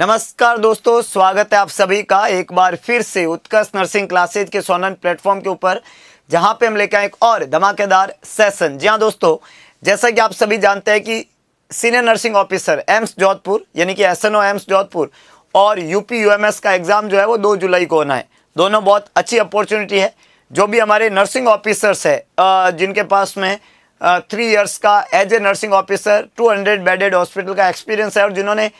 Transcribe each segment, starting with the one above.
नमस्कार दोस्तों स्वागत है आप सभी का एक बार फिर से उत्कर्ष नर्सिंग क्लासेज के सोनन प्लेटफॉर्म के ऊपर जहां पे हम लेके आए एक और धमाकेदार सेशन जी हाँ दोस्तों जैसा कि आप सभी जानते हैं कि senior nursing officer AIIMS Jodhpur यानी कि S N O AIIMS Jodhpur और यूपी यूएमएस का एग्ज़ाम जो है वो दो जुलाई को होना है दोनों बहुत अच्छी अपॉर्चुनिटी है जो भी हमारे नर्सिंग ऑफिसर्स है जिनके पास में थ्री इयर्स का as a nursing officer two hundred bedded hospital का एक्सपीरियंस है और जिन्होंने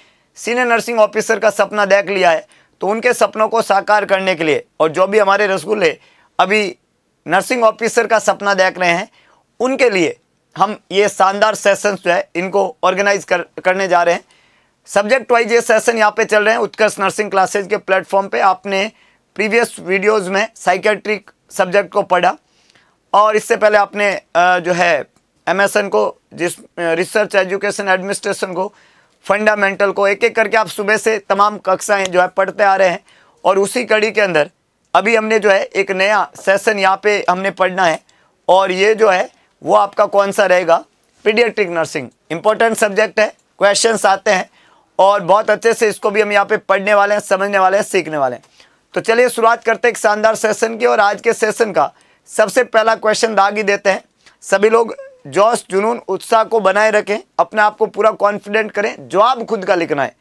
सीनियर नर्सिंग ऑफिसर का सपना देख लिया है तो उनके सपनों को साकार करने के लिए और जो भी हमारे रसगुल्ले अभी नर्सिंग ऑफिसर का सपना देख रहे हैं उनके लिए हम ये शानदार सेशंस जो है इनको ऑर्गेनाइज कर करने जा रहे हैं सब्जेक्ट वाइज ये सेशन यहाँ पे चल रहे हैं उत्कर्ष नर्सिंग क्लासेज के प्लेटफॉर्म पे आपने प्रीवियस वीडियोस में साइकेट्रिक सब्जेक्ट को पढ़ा और इससे पहले आपने जो है एमएसएन को जिस रिसर्च एजुकेशन एडमिनिस्ट्रेशन को फंडामेंटल को एक एक करके आप सुबह से तमाम कक्षाएं जो है पढ़ते आ रहे हैं और उसी कड़ी के अंदर अभी हमने जो है एक नया सेशन यहाँ पे हमने पढ़ना है और ये जो है वो आपका कौन सा रहेगा पीडियट्रिक नर्सिंग इंपॉर्टेंट सब्जेक्ट है क्वेश्चन आते हैं और बहुत अच्छे से इसको भी हम यहाँ पे पढ़ने वाले हैं समझने वाले हैं सीखने वाले हैं तो चलिए शुरुआत करते हैं एक शानदार सेशन की और आज के सेशन का सबसे पहला क्वेश्चन दागी देते हैं सभी लोग जोश जुनून उत्साह को बनाए रखें अपने आप को पूरा कॉन्फिडेंट करें जवाब खुद का लिखना है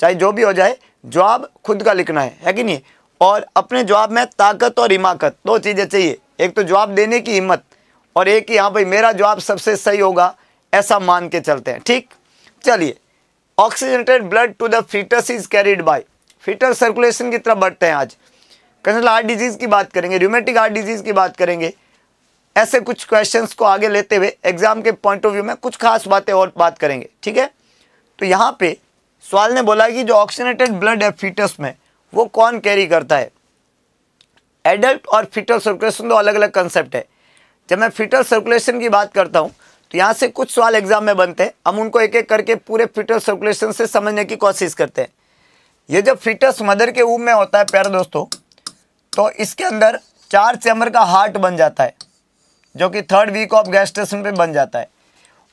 चाहे जो भी हो जाए जवाब खुद का लिखना है है कि नहीं और अपने जवाब में ताकत और हिमाकत दो चीज़ें चाहिए एक तो जवाब देने की हिम्मत और एक ही हाँ भाई मेरा जवाब सबसे सही होगा ऐसा मान के चलते हैं ठीक चलिए oxygenated blood to the foetus is carried by foetal circulation की तरफ बढ़ते हैं आज कैसे हार्ट डिजीज़ की बात करेंगे र्यूमेटिक हार्ट डिजीज़ की बात करेंगे ऐसे कुछ क्वेश्चंस को आगे लेते हुए एग्जाम के पॉइंट ऑफ व्यू में कुछ खास बातें और बात करेंगे ठीक है तो यहाँ पे सवाल ने बोला कि जो ऑक्सीनेटेड ब्लड है फिटस में वो कौन कैरी करता है एडल्ट और फिटल सर्कुलेशन दो अलग अलग कंसेप्ट है जब मैं फिटल सर्कुलेशन की बात करता हूँ तो यहाँ से कुछ सवाल एग्जाम में बनते हैं हम उनको एक एक करके पूरे फिटल सर्कुलेशन से समझने की कोशिश करते हैं ये जब फिटस मदर के ऊब में होता है प्यारे दोस्तों तो इसके अंदर चार चैम्बर का हार्ट बन जाता है जो कि थर्ड वीक ऑफ गैस्ट्रेशन पे बन जाता है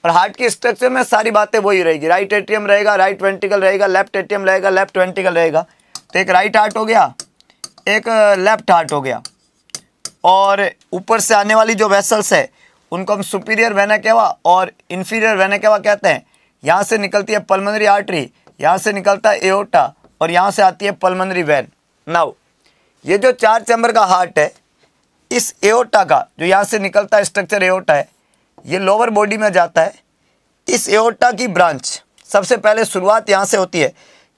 और हार्ट की स्ट्रक्चर में सारी बातें वही रहेगी राइट एटीएम रहेगा राइट ट्वेंटिकल रहेगा लेफ्ट एटीएम रहेगा लेफ्ट ट्वेंटिकल रहेगा तो एक राइट हार्ट हो गया एक लेफ्ट हार्ट हो गया और ऊपर से आने वाली जो वेसल्स है उनको हम सुपीरियर वेना कहवा और इन्फीरियर वेना कहवा कहते हैं यहाँ से निकलती है पलमनरी आर्टरी यहाँ से निकलता है एओटा और यहाँ से आती है पलमनरी वैन नाउ ये जो चार चैम्बर का हार्ट है इस एओटा का जो यहाँ से निकलता है स्ट्रक्चर एओटा है ये लोअर बॉडी में जाता है इस एओटा की ब्रांच सबसे पहले शुरुआत यहाँ से होती है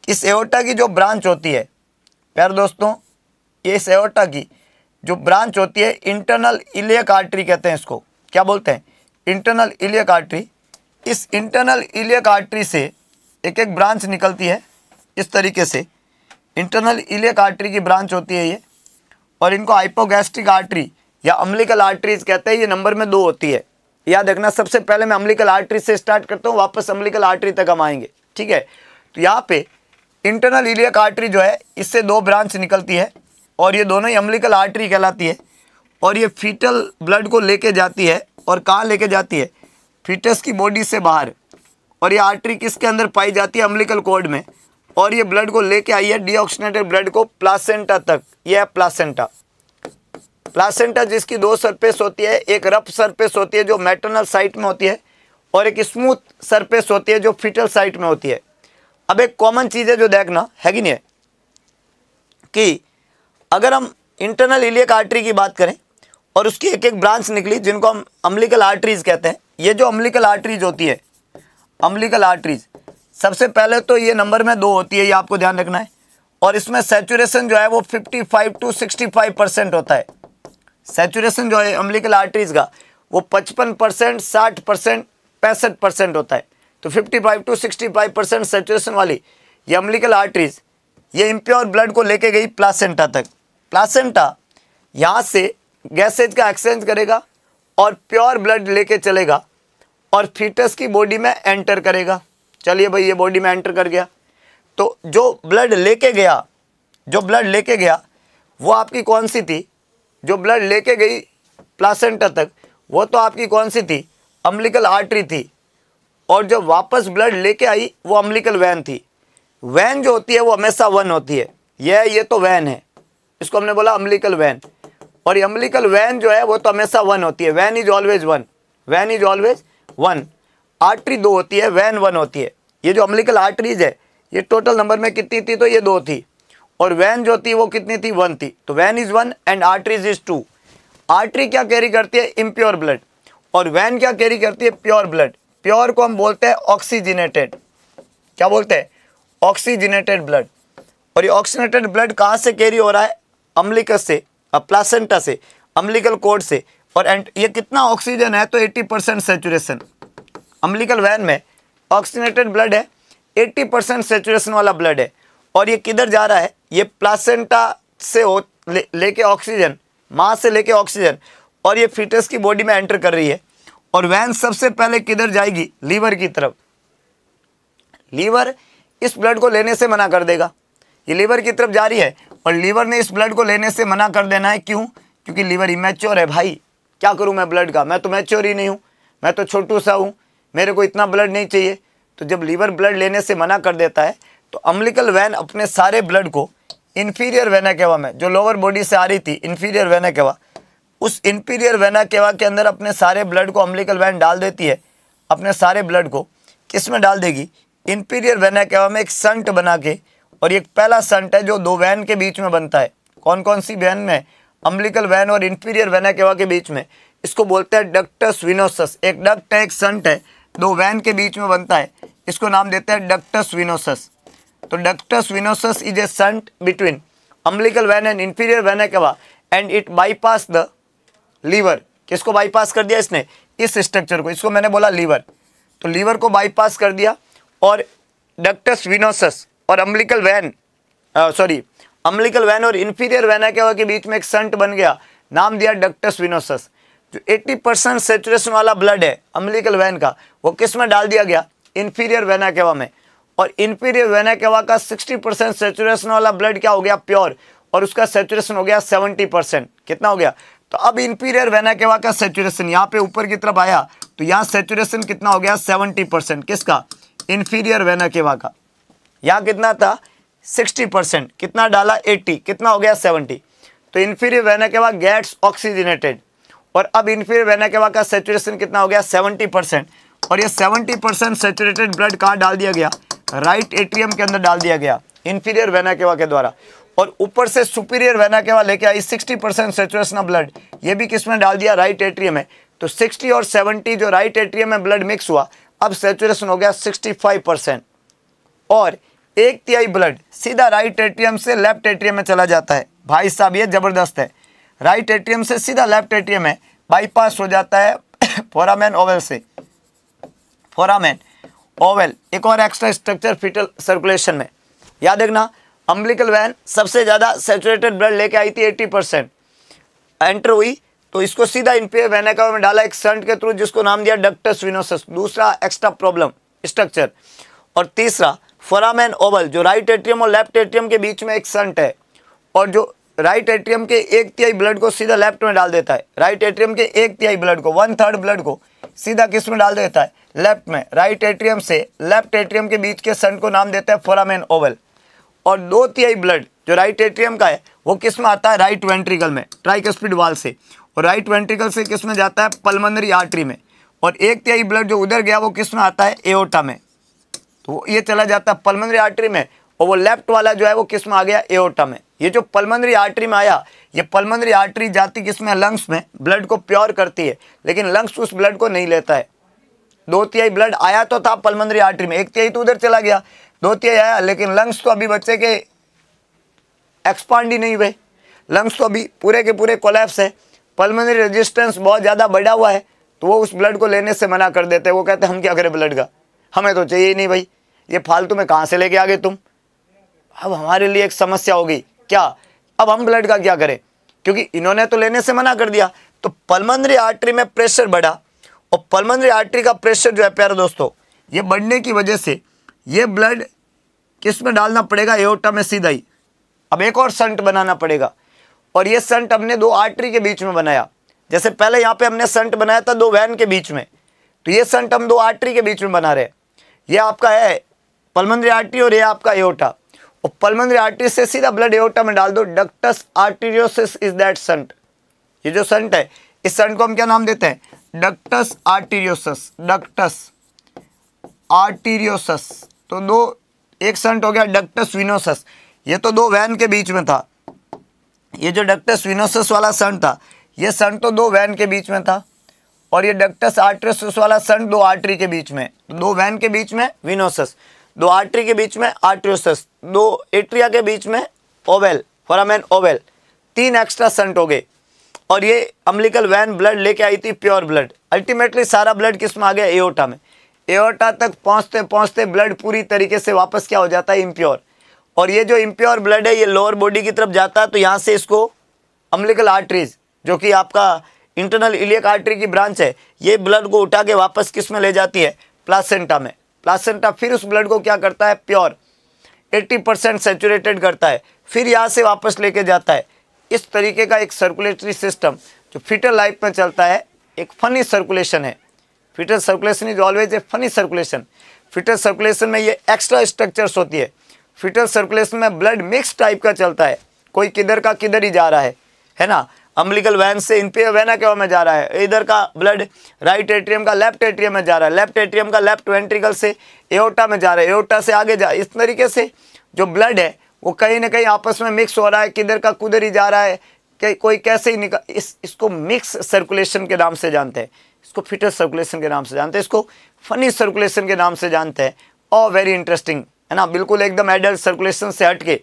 इस एओटा की जो ब्रांच होती है प्यार दोस्तों ये इस एओटा की जो ब्रांच होती है इंटरनल इलियक आर्टरी कहते हैं इसको क्या बोलते हैं इंटरनल इलियक आर्टरी इस इंटरनल इलियक आर्टरी से एक एक ब्रांच निकलती है इस तरीके से इंटरनल इलियक आर्टरी की ब्रांच होती है ये और इनको हाइपोगैस्ट्रिक आर्टरी या अम्लिकल आर्टरीज कहते हैं ये नंबर में दो होती है याद रखना सबसे पहले मैं अम्लिकल आर्टरी से स्टार्ट करता हूँ वापस अम्लिकल आर्टरी तक हम आएंगे ठीक है तो यहाँ पे इंटरनल इलियक आर्टरी जो है इससे दो ब्रांच निकलती है और ये दोनों ही अम्लिकल आर्टरी कहलाती है और ये फीटल ब्लड को लेके जाती है और कहाँ लेके जाती है फीटस की बॉडी से बाहर और ये आर्टरी किसके अंदर पाई जाती है अम्लिकल कोड में और ये ब्लड को लेके आई है डीऑक्सीनेटेड ब्लड को प्लासेंटा तक यह है प्लासेंटा प्लासेंटा जिसकी दो सरफेस होती है एक रफ सरफेस होती है जो मैटरनल साइट में होती है और एक स्मूथ सरफेस होती है जो फिटल साइट में होती है अब एक कॉमन चीज़ है जो देखना है कि नहीं है कि अगर हम इंटरनल इलियक आर्टरी की बात करें और उसकी एक एक ब्रांच निकली जिनको हम अम्लिकल आर्टरीज कहते हैं ये जो अम्लिकल आर्टरीज होती है अम्लिकल आर्टरीज सबसे पहले तो ये नंबर में दो होती है ये आपको ध्यान रखना है और इसमें सेचुरेशन जो है वो 55 टू 65 परसेंट होता है सेचुरेशन जो है अम्बलिकल आर्टरीज का वो 55 परसेंट साठ परसेंट पैंसठ परसेंट होता है तो 55 टू 65 परसेंट सेचुरेशन वाली ये अम्लिकल आर्टरीज ये इम्प्योर ब्लड को लेके गई प्लासेंटा तक प्लासेंटा यहाँ से गैसेज का एक्सचेंज करेगा और प्योर ब्लड लेके चलेगा और फीटस की बॉडी में एंटर करेगा चलिए भाई ये बॉडी में एंटर कर गया तो जो ब्लड लेके गया जो ब्लड लेके गया वो आपकी कौन सी थी जो ब्लड लेके गई प्लासेंटा तक वो तो आपकी कौन सी थी अम्लिकल आर्टरी थी और जो वापस ब्लड लेके आई वो अम्लिकल वैन थी वैन जो होती है वो हमेशा वन होती है यह ये तो वैन है इसको हमने बोला अम्लिकल वैन और ये अम्लिकल वैन जो है वो तो हमेशा वन होती है vein is always one vein is always one artery दो होती है वैन वन होती है ये जो अम्लिकल आर्टरीज है ये टोटल नंबर में कितनी थी तो ये दो थी और वैन जो थी वो कितनी थी वन थी तो vein is one and arteries is two artery क्या कैरी करती है इम्प्योर ब्लड और वैन क्या कैरी करती है प्योर ब्लड प्योर को हम बोलते हैं ऑक्सीजनेटेड क्या बोलते हैं ऑक्सीजनेटेड ब्लड और ये ऑक्सीजनेटेड ब्लड कहाँ से कैरी हो रहा है अम्लिकस से प्लासेंटा से अम्लिकल कोड से और एंड ये कितना ऑक्सीजन है तो 80 परसेंट सेचुरेशन अम्बलिकल वैन में ऑक्सीनेटेड ब्लड है 80 परसेंट सेचुरेशन वाला ब्लड है और ये किधर जा रहा है ये प्लासेंटा से हो ले, ऑक्सीजन माँ से लेके ऑक्सीजन और ये फिटस की बॉडी में एंटर कर रही है और वैन सबसे पहले किधर जाएगी लीवर की तरफ लीवर इस ब्लड को लेने से मना कर देगा ये लीवर की तरफ जा रही है और लीवर ने इस ब्लड को लेने से मना कर देना है क्यों क्योंकि लीवर इमेच्योर है भाई क्या करूं मैं ब्लड का मैं तो मैच्योर ही नहीं हूँ मैं तो छोटू सा हूं मेरे को इतना ब्लड नहीं चाहिए तो जब लीवर ब्लड लेने से मना कर देता है तो अम्लिकल वैन अपने सारे ब्लड को इन्फीरियर वेना केवा में जो लोअर बॉडी से आ रही थी इन्फीरियर वेना केवा उस इन्फीरियर वेना केवा के अंदर अपने सारे ब्लड को अम्लिकल वैन डाल देती है अपने सारे ब्लड को किस में डाल देगी इन्फीरियर वेना केवा में एक संट बना के और एक पहला संट है जो दो वैन के बीच में बनता है कौन कौन सी वैन में अम्लिकल वैन और इन्फीरियर वेना केवा के बीच में इसको बोलते हैं डक्टस विनोसस एक डक्ट है एक संट है दो वैन के बीच में बनता है इसको नाम देते हैं डक्टस विनोसस तो ductus venosus is a shunt between umbilical vein and inferior vein cava and it bypass the liver किसको बाईपास कर दिया इसने इस स्ट्रक्चर को इसको मैंने बोला लीवर तो लीवर को बाईपास कर दिया और डक्टस विनोसस और umbilical vein sorry umbilical vein और इन्फीरियर वैना के बीच में एक संट बन गया नाम दिया ductus venosus eighty percent saturation वाला ब्लड है अम्लिकल वैन का वो किस में डाल दिया गया इन्फीरियर वेना केवा में और इन्फीरियर वेना केवा का सिक्सटी परसेंट सेचुरेशन वाला ब्लड क्या हो गया प्योर और उसका सेचुरेशन हो गया 70 परसेंट कितना हो गया तो अब इन्फीरियर वेना केवा का सेचुरेशन यहाँ पे ऊपर की तरफ आया तो यहाँ सेचुरेशन कितना हो गया सेवेंटी परसेंट किसका इन्फीरियर वेना केवा का यहाँ कितना था सिक्सटी परसेंट कितना डाला एट्टी कितना हो गया सेवेंटी तो inferior vena cava gets oxygenated और अब इन्फीरियर केवा का सेचुरेशन कितना हो गया 70 परसेंट और ये 70 परसेंट सेचुरेटेड ब्लड कहाँ डाल दिया गया राइट एट्रियम के अंदर डाल दिया गया इन्फीरियर वेनाकेवा के द्वारा और ऊपर से सुपीरियर केवा लेके आई 60 परसेंट सेचुरेशन ऑफ ब्लड ये भी किसमें डाल दिया राइट एट्रियम में तो सिक्सटी और सेवेंटी जो राइट एट्रियम में ब्लड मिक्स हुआ अब सेचुरेशन हो गया फाइव परसेंट और एक तिहाई ब्लड सीधा राइट एट्रियम से लेफ्ट एट्रियम में चला जाता है भाई साहब ये ज़बरदस्त है राइट एटीएम से सीधा लेफ्ट एटीएम है बाईपास हो जाता है फोरामैन ओवल से फोरामैन ओवल एक और एक्स्ट्रा स्ट्रक्चर फिटल सर्कुलेशन में याद देखना अम्बलिकल वैन सबसे ज़्यादा सेचुरेटेड ब्लड लेके आई थी 80 परसेंट एंटर हुई तो इसको सीधा इन पे वेनेकवा में डाला एक सेंट के थ्रू जिसको नाम दिया डक्टस विनोसस दूसरा एक्स्ट्रा प्रॉब्लम स्ट्रक्चर और तीसरा फोरामैन ओवल जो राइट एट्रियम और लेफ्ट एट्रियम के बीच में एक सेंट है और जो राइट एट्रियम के एक तिहाई ब्लड को सीधा लेफ्ट में डाल देता है राइट एट्रियम के एक तिहाई ब्लड को वन थर्ड ब्लड को सीधा किस में डाल देता है लेफ्ट में राइट एट्रियम से लेफ्ट एट्रियम के बीच के सन को नाम देता है फोरामेन ओवल और दो तिहाई ब्लड जो राइट एट्रियम का है वो किस में आता है राइट वेंट्रिकल में ट्राइकस्पिड वाल से और राइट वेंट्रिकल से किस में जाता है पलमंदरी आर्टरी में और एक तिहाई ब्लड जो उधर गया वो किस में आता है एओटा में तो ये चला जाता है पलमंदरी आर्टरी में और वो लेफ्ट वाला जो है वो किस में आ गया एओटा में ये जो पलमंदरी आर्टरी में आया ये पलमंदरी आर्टरी जाती में लंग्स में ब्लड को प्योर करती है लेकिन लंग्स उस ब्लड को नहीं लेता है दो तिहाई ब्लड आया तो था पलमंदरी आर्टरी में एक तिहाई तो उधर चला गया दो तिहाई आया लेकिन लंग्स तो अभी बच्चे के एक्सपांड ही नहीं हुए लंग्स तो अभी पूरे के पूरे कोलैप्स है पलमंदरी रजिस्टेंस बहुत ज़्यादा बढ़ा हुआ है तो वो उस ब्लड को लेने से मना कर देते हैं वो कहते हैं हम क्या करें ब्लड का हमें तो चाहिए ही नहीं भाई ये फालतू में कहाँ से लेके आ गए तुम अब हमारे लिए एक समस्या होगी क्या अब हम ब्लड का क्या करें क्योंकि इन्होंने तो लेने से मना कर दिया तो पलमंदरी आर्टरी में प्रेशर बढ़ा और पलमंदरी आर्टरी का प्रेशर जो है प्यारे दोस्तों ये बढ़ने की वजह से ये ब्लड किस में डालना पड़ेगा एओटा में सीधा ही अब एक और संट बनाना पड़ेगा और ये संट हमने दो आर्टरी के बीच में बनाया जैसे पहले यहाँ पे हमने संट बनाया था दो वैन के बीच में तो ये संट हम दो आर्टरी के बीच में बना रहे हैं ये आपका है पलमंदरी आर्टरी और ये आपका एओटा और पल्मनरी आर्टरी से सीधा ब्लड एओटा में डाल दो ductus arteriosus is that shunt ये जो संट है इस संट को हम क्या नाम देते हैं डक्टस आर्टीरियोसस डक्टस आर्टीरियोसस तो दो एक संट हो गया डक्टस विनोसस ये तो दो वैन के बीच में था ये जो डक्टस विनोसस वाला संट था ये संट तो दो वैन के बीच में था और ये डक्टस आर्ट्रेसस वाला संट दो आर्टरी के बीच में दो वैन के बीच में विनोसस दो आर्ट्री के बीच में आर्ट्रियोसस दो एट्रिया के बीच में ओवेल फॉरामेन ओवेल तीन एक्स्ट्रा सेंट हो गए और ये अम्लिकल वैन ब्लड लेके आई थी प्योर ब्लड अल्टीमेटली सारा ब्लड किस में आ गया एओटा में एओटा तक पहुँचते पहुँचते ब्लड पूरी तरीके से वापस क्या हो जाता है इम्प्योर और ये जो इम्प्योर ब्लड है ये लोअर बॉडी की तरफ जाता है तो यहाँ से इसको अम्लिकल आर्ट्रीज जो कि आपका इंटरनल इलियक आर्ट्री की ब्रांच है ये ब्लड को उठा के वापस किस में ले जाती है प्लासेंटा में प्लासेंटा फिर उस ब्लड को क्या करता है प्योर 80 परसेंट सेचुरेटेड करता है फिर यहाँ से वापस लेके जाता है इस तरीके का एक सर्कुलेटरी सिस्टम जो फिटर लाइफ में चलता है एक फनी सर्कुलेशन है fetal circulation is always a funny circulation fetal circulation में ये एक्स्ट्रा स्ट्रक्चर्स होती है फिटर सर्कुलेशन में ब्लड मिक्स टाइप का चलता है कोई किधर का किधर ही जा रहा है है ना अम्बलिकल वैन से इन पे वैना क्यों में जा रहा है इधर का ब्लड राइट एट्रियम का लेफ्ट एट्रियम में जा रहा है लेफ्ट एट्रियम का लेफ्ट वेंट्रिकल से एओटा में जा रहा है एओटा से आगे जा इस तरीके से जो ब्लड है वो कहीं ना कहीं आपस में मिक्स हो रहा है किधर का कुधर ही जा रहा है कि कोई कैसे ही निकल इस इसको मिक्स सर्कुलेशन के नाम से जानते हैं इसको फिटर सर्कुलेशन के नाम से जानते हैं इसको फनी सर्कुलेशन के नाम से जानते हैं और वेरी इंटरेस्टिंग है ना बिल्कुल एकदम एडल्ट सर्कुलेशन से हट के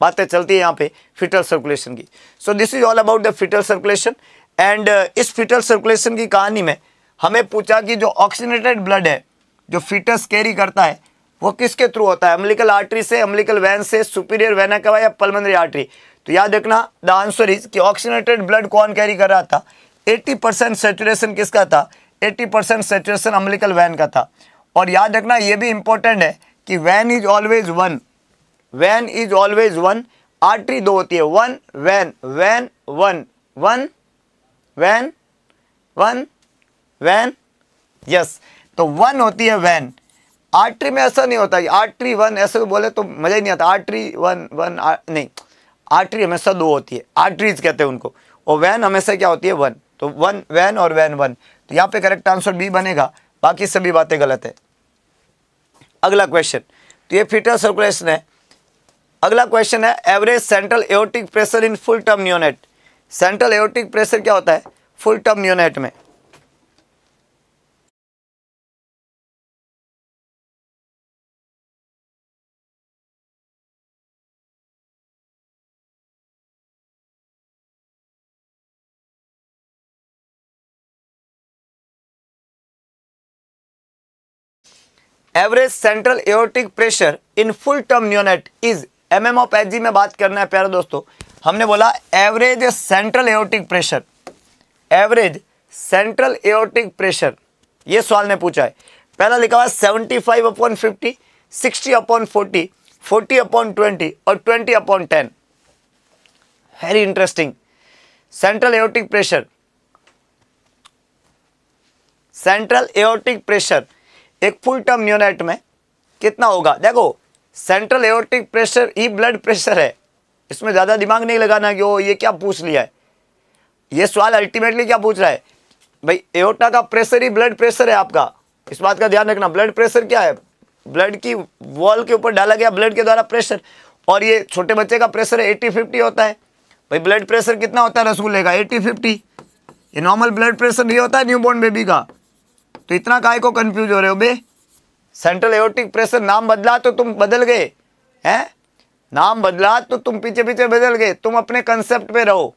बातें चलती है यहाँ पे फिटल सर्कुलेशन की so this is all about the fetal circulation and इस फिटल सर्कुलेशन की कहानी में हमें पूछा कि जो ऑक्सीनेटेड ब्लड है जो फिटस कैरी करता है वो किसके थ्रू होता है अम्लिकल आर्टरी से अम्लिकल वैन से सुपीरियर वैना कवा या पलमंदरी आर्टरी तो याद रखना द आंसर इज कि ऑक्सीनेटेड ब्लड कौन कैरी कर रहा था 80 परसेंट सेचुरेशन किसका था 80 परसेंट सेचुरेशन अम्लिकल वैन का था और याद रखना ये भी इंपॉर्टेंट है कि vein is always one vein is always one artery दो होती है one vein vein one one vein one vein yes तो वन होती है वैन आर्टरी में ऐसा नहीं होता आर्टरी वन ऐसे बोले तो मज़ा ही नहीं आता आर्टरी वन वन आ, नहीं आर्टरी हमेशा दो होती है आर्टरीज कहते हैं उनको और वैन हमेशा क्या होती है वन तो वन वैन और वैन वन तो यहाँ पे करेक्ट आंसर बी बनेगा बाकी सभी बातें गलत है अगला क्वेश्चन तो ये फिटर सर्कुलेशन है अगला क्वेश्चन है average central aortic pressure in full term neonate central aortic pressure क्या होता है फुल टर्म न्यूनेट में average central aortic pressure in full term neonate is M M में बात करना है प्यारे दोस्तों हमने बोला average central aortic pressure average central aortic pressure ये सवाल ने पूछा है पहला लिखा हुआ है seventy five upon fifty sixty upon forty forty upon twenty और twenty upon ten very interesting central aortic pressure central aortic pressure एक फुल टर्म न्यूनेट में कितना होगा देखो सेंट्रल एयोटिक प्रेशर ही ब्लड प्रेशर है इसमें ज़्यादा दिमाग नहीं लगाना कि ओ ये क्या पूछ लिया है ये सवाल अल्टीमेटली क्या पूछ रहा है भाई एओटा का प्रेशर ही ब्लड प्रेशर है आपका इस बात का ध्यान रखना ब्लड प्रेशर क्या है ब्लड की वॉल के ऊपर डाला गया ब्लड के द्वारा प्रेशर और ये छोटे बच्चे का प्रेशर एट्टी फिफ्टी होता है भाई ब्लड प्रेशर कितना होता है रसगुल्ले का एट्टी फिफ्टी ये नॉर्मल ब्लड प्रेशर नहीं होता है बॉर्न बेबी का तो इतना काय को कन्फ्यूज हो रहे हो बे सेंट्रल एओटिक प्रेशर नाम बदला तो तुम बदल गए हैं नाम बदला तो तुम पीछे पीछे बदल गए तुम अपने कंसेप्ट पे रहो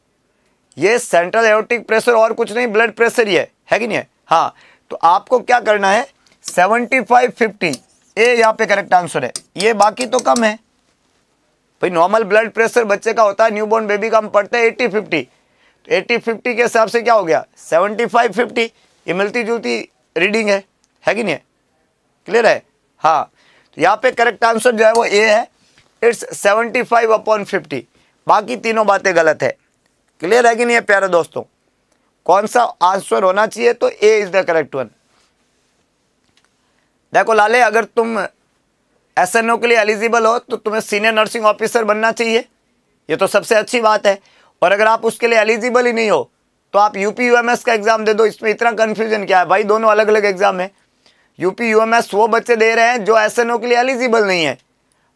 ये सेंट्रल एओटिक प्रेशर और कुछ नहीं ब्लड प्रेशर ही है है कि नहीं है हाँ तो आपको क्या करना है सेवनटी फाइव फिफ्टी ये यहाँ पे करेक्ट आंसर है ये बाकी तो कम है भाई नॉर्मल ब्लड प्रेशर बच्चे का होता है न्यू बॉर्न बेबी का हम पढ़ते हैं एट्टी फिफ्टी तो एट्टी फिफ्टी के हिसाब से क्या हो गया सेवनटी फाइव फिफ्टी ये मिलती जुलती रीडिंग है है कि नहीं है क्लियर है हाँ तो यहाँ पे करेक्ट आंसर जो है वो ए है it's seventy five upon fifty बाकी तीनों बातें गलत है क्लियर है कि नहीं है प्यारे दोस्तों कौन सा आंसर होना चाहिए तो A is the correct one देखो लाले अगर तुम एस एन ओ के लिए एलिजिबल हो तो तुम्हें सीनियर नर्सिंग ऑफिसर बनना चाहिए ये तो सबसे अच्छी बात है और अगर आप उसके लिए एलिजिबल ही नहीं हो तो आप यू यूएमएस का एग्ज़ाम दे दो इसमें इतना कन्फ्यूजन क्या है भाई दोनों अलग अलग एग्ज़ाम है यूपी यूएमएस वो बच्चे दे रहे हैं जो एसएनओ के लिए एलिजिबल नहीं है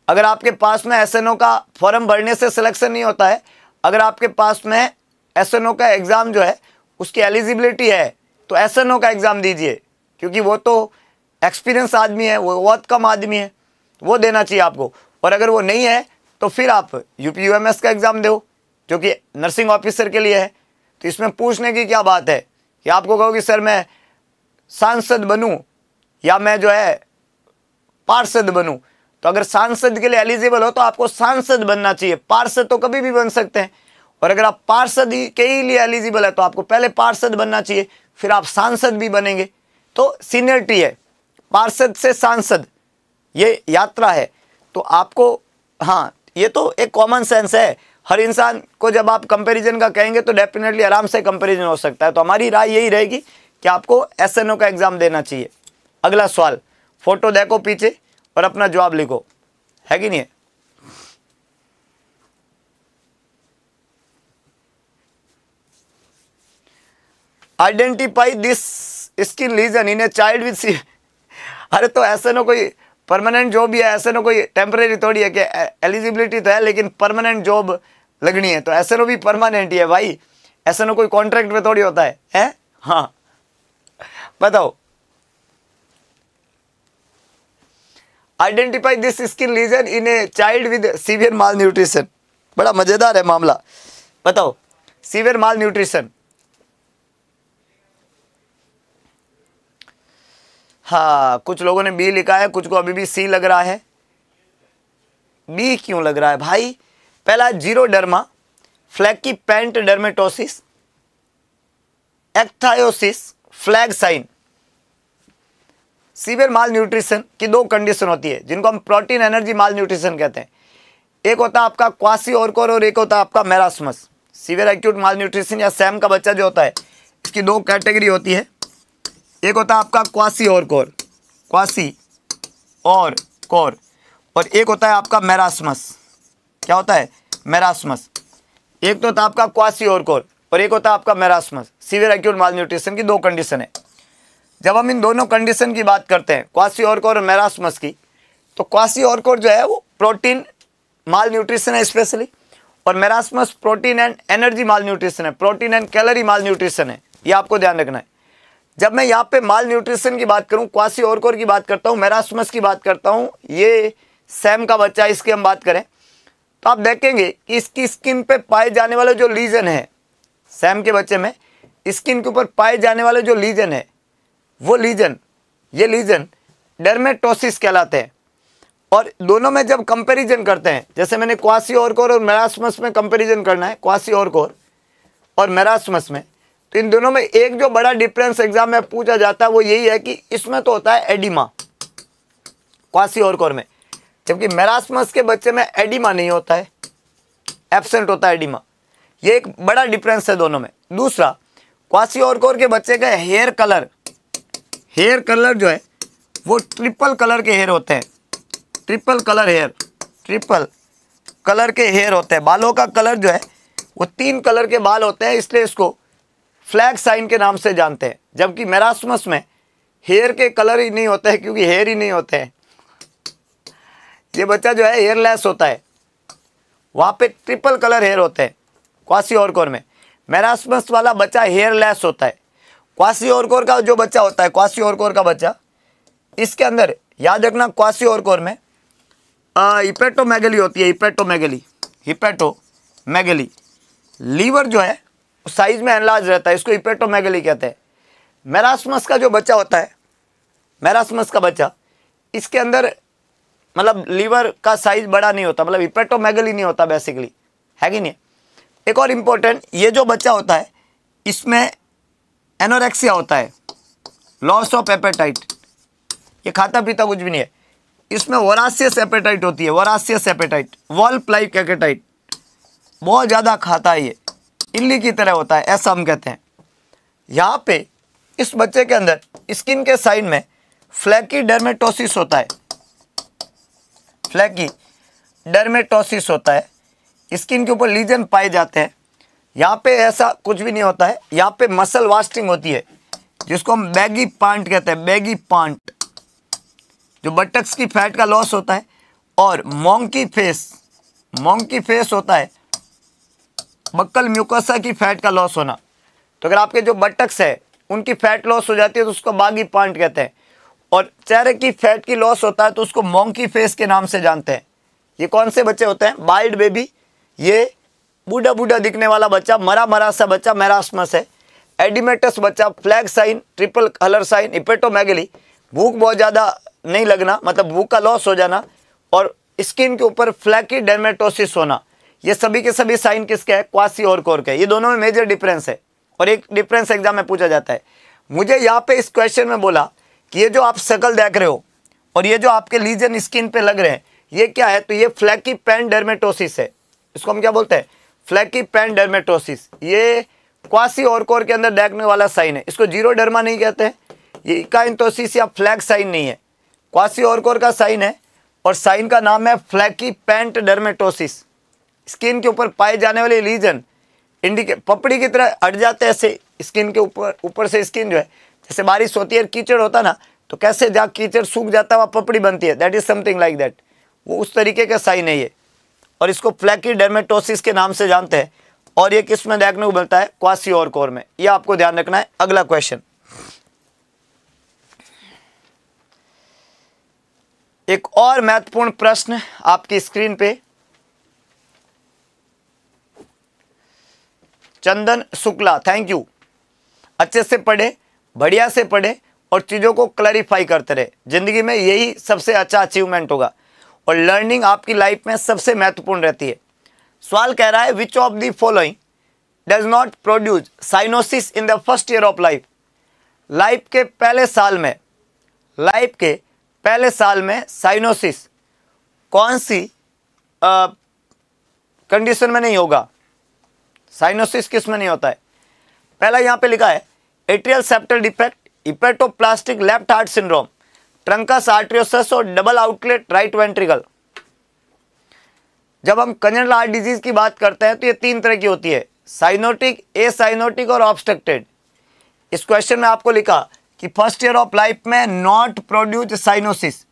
अगर आपके पास में एसएनओ का फॉर्म भरने से सिलेक्शन नहीं होता है अगर आपके पास में एसएनओ का एग्ज़ाम जो है उसकी एलिजिबिलिटी है तो एसएनओ का एग्ज़ाम दीजिए क्योंकि वो तो एक्सपीरियंस आदमी है वो बहुत कम आदमी है वो देना चाहिए आपको और अगर वो नहीं है तो फिर आप यू पी का एग्ज़ाम दो जो कि नर्सिंग ऑफिसर के लिए है तो इसमें पूछने की क्या बात है कि आपको कहो कि सर मैं सांसद बनूँ या मैं जो है पार्षद बनूं तो अगर सांसद के लिए एलिजिबल हो तो आपको सांसद बनना चाहिए पार्षद तो कभी भी बन सकते हैं और अगर आप पार्षद के ही लिए एलिजिबल है तो आपको पहले पार्षद बनना चाहिए फिर आप सांसद भी बनेंगे तो सीनियरिटी है पार्षद से सांसद ये यात्रा है तो आपको हाँ ये तो एक कॉमन सेंस है हर इंसान को जब आप कंपैरिजन का कहेंगे तो डेफिनेटली आराम से कंपैरिजन हो सकता है तो हमारी राय यही रहेगी कि आपको एस का एग्ज़ाम देना चाहिए अगला सवाल फोटो देखो पीछे और अपना जवाब लिखो है कि नहीं है identify this skin lesion in a child with सी अरे तो ऐसे ना कोई परमानेंट जॉब ही है ऐसे ना कोई टेम्परेरी थोड़ी है कि एलिजिबिलिटी तो है लेकिन परमानेंट जॉब लगनी है तो ऐसे ना भी परमानेंट ही है भाई ऐसे ना कोई कॉन्ट्रैक्ट में थोड़ी होता है हैं हाँ बताओ identify this skin lesion in a child with severe malnutrition बड़ा मज़ेदार है मामला बताओ सीवियर माल न्यूट्रिशन हाँ कुछ लोगों ने बी लिखा है कुछ को अभी भी सी लग रहा है बी क्यों लग रहा है भाई पहला xeroderma flaky paint dermatosis ichthyosis flag sign severe malnutrition की दो कंडीशन होती है जिनको हम प्रोटीन एनर्जी माल न्यूट्रिशन कहते हैं एक होता है आपका क्वासी ओरकोर और एक होता है आपका marasmus severe acute malnutrition या सैम का बच्चा जो होता है इसकी दो कैटेगरी होती है एक होता है आपका क्वासी और कौर क्वासी और कोर और एक होता है आपका मेरासमस क्या होता है मेरासमस एक तो होता है आपका क्वासी और कोर और एक होता है आपका marasmus severe acute malnutrition की दो कंडीशन है जब हम इन दोनों कंडीशन की बात करते हैं क्वासी ऑर्कोर और मेरासमस की तो क्वासी ऑर्कोर जो है वो प्रोटीन माल न्यूट्रिशन है स्पेशली और marasmus protein and energy malnutrition है protein and calorie malnutrition है ये आपको ध्यान रखना है जब मैं यहाँ पे माल न्यूट्रिशन की बात करूँ क्वासी ऑर्कोर की बात करता हूँ मेरासमस की बात करता हूँ ये सैम का बच्चा इसकी हम बात करें तो आप देखेंगे कि इसकी स्किन पर पाए जाने वाले जो लीजन है सैम के बच्चे में स्किन के ऊपर पाए जाने वाले जो लीजन है वो लीजन ये लीजन डरमेटोसिस कहलाते हैं और दोनों में जब कंपैरिजन करते हैं जैसे मैंने क्वासी और कोर और मैरासमस में कंपैरिजन करना है क्वासी और कोर और मैरासमस में तो इन दोनों में एक जो बड़ा डिफरेंस एग्जाम में पूछा जाता है वो यही है कि इसमें तो होता है एडिमा क्वासी और कोर में जबकि मैरासमस के बच्चे में एडिमा नहीं होता है एबसेंट होता है एडिमा ये एक बड़ा डिफरेंस है दोनों में दूसरा क्वासी और कोर के बच्चे का हेयर कलर हेयर कलर जो है वो ट्रिपल कलर के हेयर होते हैं triple colour hair triple colour के हेयर होते हैं बालों का कलर जो है वो तीन कलर के बाल होते हैं इसलिए इसको फ्लैग साइन के नाम से जानते हैं जबकि मेरासमस में हेयर के कलर ही नहीं होते हैं क्योंकि हेयर ही नहीं होते हैं ये बच्चा जो है हेयरलेस होता है वहाँ पे ट्रिपल कलर हेयर होते हैं क्वासी और कौन में मेरासमस वाला बच्चा हेयरलेस होता है क्वासी और कोर का जो बच्चा होता है क्वासी और कोर का बच्चा इसके अंदर याद रखना क्वासी और कोर में मैगली होती है हिपेटो मैगली लीवर जो है साइज में एनलार्ज रहता है इसको मैगली कहते हैं मैरासमस का जो बच्चा होता है मैरासमस का बच्चा इसके अंदर मतलब लीवर का साइज बड़ा नहीं होता मतलब मैगली नहीं होता बेसिकली है कि नहीं एक और इम्पोर्टेंट ये जो बच्चा होता है इसमें एनोरेक्सिया होता है लॉस ऑफ एपेटाइट ये खाता पीता कुछ भी नहीं है इसमें वरासियस एपेटाइट होती है voracious appetite wolf like appetite बहुत ज़्यादा खाता है ये इल्ली की तरह होता है ऐसा हम कहते हैं यहाँ पे इस बच्चे के अंदर स्किन के साइड में फ्लैकी डर्मेटोसिस होता है फ्लैकी डर्मेटोसिस होता है स्किन के ऊपर लीजन पाए जाते हैं यहाँ पे ऐसा कुछ भी नहीं होता है यहाँ पे मसल वास्टिंग होती है जिसको हम बैगी पांट कहते हैं बैगी पांट जो बटक्स की फैट का लॉस होता है और मोंकी फेस मोंकी फेस होता है बक्कल म्यूकोसा की फैट का लॉस होना तो अगर आपके जो बटक्स है उनकी फैट लॉस हो जाती है तो उसको बागी पांट कहते हैं और चेहरे की फैट की लॉस होता है तो उसको मोंकी फेस के नाम से जानते हैं ये कौन से बच्चे होते हैं बाइल्ड बेबी ये बूढ़ा बूढ़ा दिखने वाला बच्चा मरा मरा सा बच्चा मैरास्मस है एडिमेटस बच्चा flag sign triple colour sign hepatomegaly भूख बहुत ज़्यादा नहीं लगना मतलब भूख का लॉस हो जाना और स्किन के ऊपर फ्लैकी डेमेटोसिस होना ये सभी के सभी साइन किसके हैं क्वासी और कोर के ये दोनों में मेजर डिफरेंस है और एक डिफरेंस एग्जाम में पूछा जाता है मुझे यहाँ पे इस क्वेश्चन में बोला कि ये जो आप शकल देख रहे हो और ये जो आपके लीजन स्किन पे लग रहे हैं ये क्या है तो ये फ्लैकी पेन डर्मेटोसिस है इसको हम क्या बोलते हैं फ्लैकी डरमेटोसिस ये क्वासी और कोर के अंदर देखने वाला साइन है इसको जीरो डर्मा नहीं कहते हैं ये इकाइंतोसिस या फ्लैग साइन नहीं है क्वासी और कोर का साइन है और साइन का नाम है फ्लैकी पेंट डर्मेटोसिस स्किन के ऊपर पाए जाने वाले लीजन इंडिके पपड़ी की तरह अट जाते हैं ऐसे स्किन के ऊपर ऊपर से स्किन जो है जैसे बारिश होती है कीचड़ होता ना तो कैसे जहाँ कीचड़ सूख जाता है वह पपड़ी बनती है that is something like that वो उस तरीके का साइन है ये और इसको फ्लैकी डर्मेटोसिस के नाम से जानते हैं और ये किस में देखने को मिलता है क्वासी और कोर में ये आपको ध्यान रखना है अगला क्वेश्चन एक और महत्वपूर्ण प्रश्न आपकी स्क्रीन पे चंदन शुक्ला थैंक यू अच्छे से पढ़े बढ़िया से पढ़े और चीज़ों को क्लैरिफाई करते रहे ज़िंदगी में यही सबसे अच्छा अचीवमेंट होगा और लर्निंग आपकी लाइफ में सबसे महत्वपूर्ण रहती है सवाल कह रहा है which of the following does not produce cyanosis in the first year of life life के पहले साल में लाइफ के पहले साल में साइनोसिस कौन सी कंडीशन में नहीं होगा साइनोसिस किस में नहीं होता है पहला यहाँ पे लिखा है atrial septal defect hypoplastic left heart syndrome truncus arteriosus और डबल आउटलेट राइट वेंट्रिकल जब हम कंजनल आर्ट डिजीज की बात करते हैं तो ये तीन तरह की होती है साइनोटिक ए साइनोटिक और ऑब्स्ट्रक्टेड इस क्वेश्चन में आपको लिखा कि फर्स्ट ईयर ऑफ लाइफ में नॉट प्रोड्यूस साइनोसिस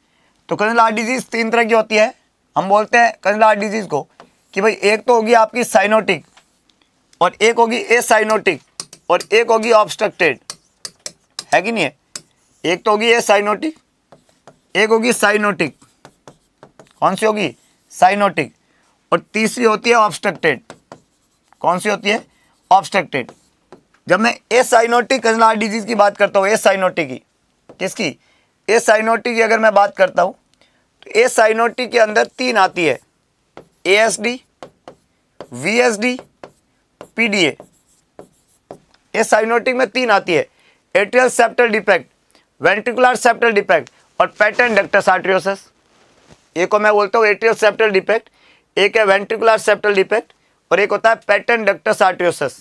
तो कंजनल आर्ट डिजीज तीन तरह की होती है हम बोलते हैं कंजनल आर्ट डिजीज को कि भाई एक तो होगी आपकी साइनोटिक और एक होगी ए साइनोटिक और एक होगी ऑब्स्ट्रक्टेड है कि नहीं है एक तो होगी ए साइनोटिक एक होगी साइनोटिक कौन सी होगी साइनोटिक और तीसरी होती है ऑब्स्ट्रक्टेड कौन सी होती है ऑब्स्ट्रक्टेड जब मैं ए साइनोटिक कजनार डिजीज़ की बात करता हूँ ए साइनोटिक की किसकी ए साइनोटिक की अगर मैं बात करता हूँ तो ए साइनोटिक के अंदर तीन आती है A S D V S D P D A cyanotic में तीन आती है atrial septal defect ventricular septal defect और पैटर्न डक्टस आर्ट्रियोसिस एक को मैं बोलता हूँ एट्रियल सेप्टल डिफेक्ट एक है वेंट्रिकुलर सेप्टल डिफेक्ट और एक होता है पैटर्न डक्टस आर्ट्रियोसिस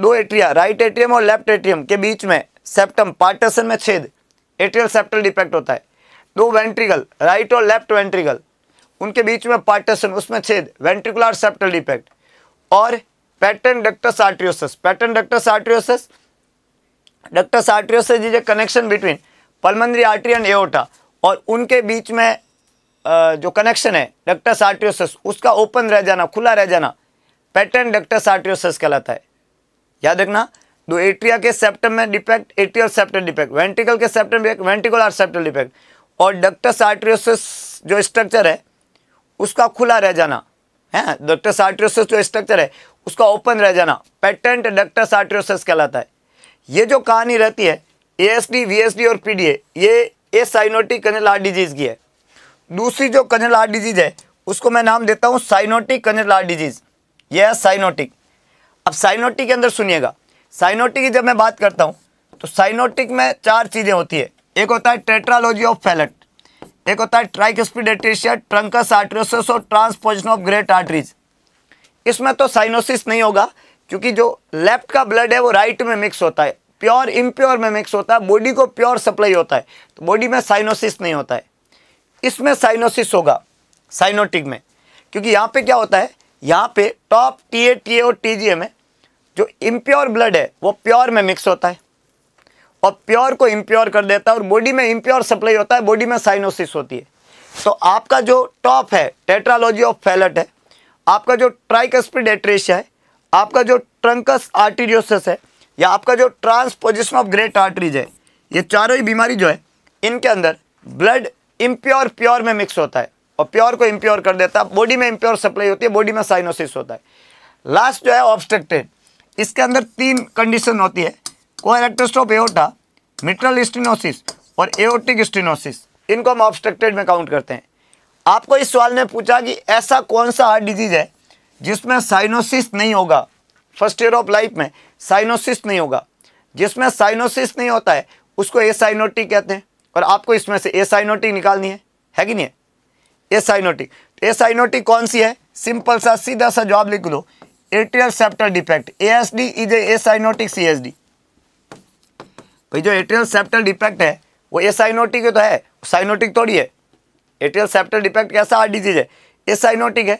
दो एट्रिया राइट एट्रियम और लेफ्ट एट्रियम के बीच में सेप्टम पार्टसन में छेद एट्रियल सेप्टल डिफेक्ट होता है दो वेंट्रिकल राइट और लेफ्ट वेंट्रिकल उनके बीच में पार्टसन उसमें छेद वेंट्रिकुलर सेप्टल डिफेक्ट और patent ductus arteriosus patent ductus arteriosus ductus arteriosus is a connection between pulmonary artery and aorta और उनके बीच में जो कनेक्शन है डक्टस आर्टियोसस उसका ओपन रह जाना खुला रह जाना पैटर्न डक्टस आर्टियोसस कहलाता है याद रखना दो एट्रिया के सेप्टम में defect atrial septum defect ventricle के septum ventricular septum defect और डक्टस आर्ट्रियोसिस जो स्ट्रक्चर है उसका खुला रह जाना है डक्टस आर्ट्रियोसिस जो स्ट्रक्चर है उसका ओपन रह जाना पैटेंट डक्टस आर्ट्रियोसिस कहलाता है ये जो कहानी रहती है ए एस डी और ए ये acyanotic congenital heart disease की है दूसरी जो कनेल हार्ट डिजीज़ है उसको मैं नाम देता हूँ साइनोटिक कनेल हार्ट डिजीज़ यह है साइनोटिक अब साइनोटिक के अंदर सुनिएगा साइनोटिक की जब मैं बात करता हूँ तो साइनोटिक में चार चीज़ें होती है एक होता है टेट्रालॉजी ऑफ फैलट एक होता है एट्रीशिया ट्रंकस आर्ट्रोसिस और ट्रांसपोजन ऑफ ग्रेट आर्टरीज इसमें तो साइनोसिस नहीं होगा क्योंकि जो लेफ्ट का ब्लड है वो राइट में मिक्स होता है प्योर इम्प्योर में मिक्स होता है बॉडी को प्योर सप्लाई होता है तो बॉडी में साइनोसिस नहीं होता है इसमें साइनोसिस होगा साइनोटिक में क्योंकि यहाँ पे क्या होता है यहाँ पे TOF T A T A और टी जी ए में जो इम्प्योर ब्लड है वो प्योर में मिक्स होता है और प्योर को इम्प्योर कर देता है और बॉडी में इम्प्योर सप्लाई होता है बॉडी में साइनोसिस होती है तो आपका जो टॉप है टेट्रालॉजी ऑफ फैलट है आपका जो एट्रेशिया है आपका जो ट्रंकस आर्टीरियोसिस है या आपका जो ट्रांसपोजिशन ऑफ ग्रेट आर्टरीज है ये चारों ही बीमारी जो है इनके अंदर ब्लड इम्प्योर प्योर में मिक्स होता है और प्योर को इम्प्योर कर देता है बॉडी में इम्प्योर सप्लाई होती है बॉडी में साइनोसिस होता है लास्ट जो है ऑब्स्ट्रक्टेड इसके अंदर तीन कंडीशन होती है को इलेक्ट्रोस्टॉप एओटा मिट्रल स्टिनोसिस और एओटिक स्टिनोसिस इनको हम ऑब्स्ट्रक्टेड में काउंट करते हैं आपको इस सवाल में पूछा कि ऐसा कौन सा हार्ट डिजीज़ है जिसमें साइनोसिस नहीं होगा फर्स्ट ईयर ऑफ लाइफ में साइनोसिस नहीं होगा जिसमें साइनोसिस नहीं होता है उसको ए साइनोटिक कहते हैं और आपको इसमें से ए साइनोटिक निकालनी है है कि नहीं है ए साइनोटिक तो ए साइनोटिक कौन सी है सिंपल सा सीधा सा जवाब लिख लो atrial septal defect A S D is acyanotic C S D भाई जो एट्रियल सेप्टर डिफेक्ट है वो ए साइनोटिक तो है साइनोटिक थोड़ी है एट्रियल सेप्टर डिफेक्ट कैसा हार्ट डिजीज है ए साइनोटिक है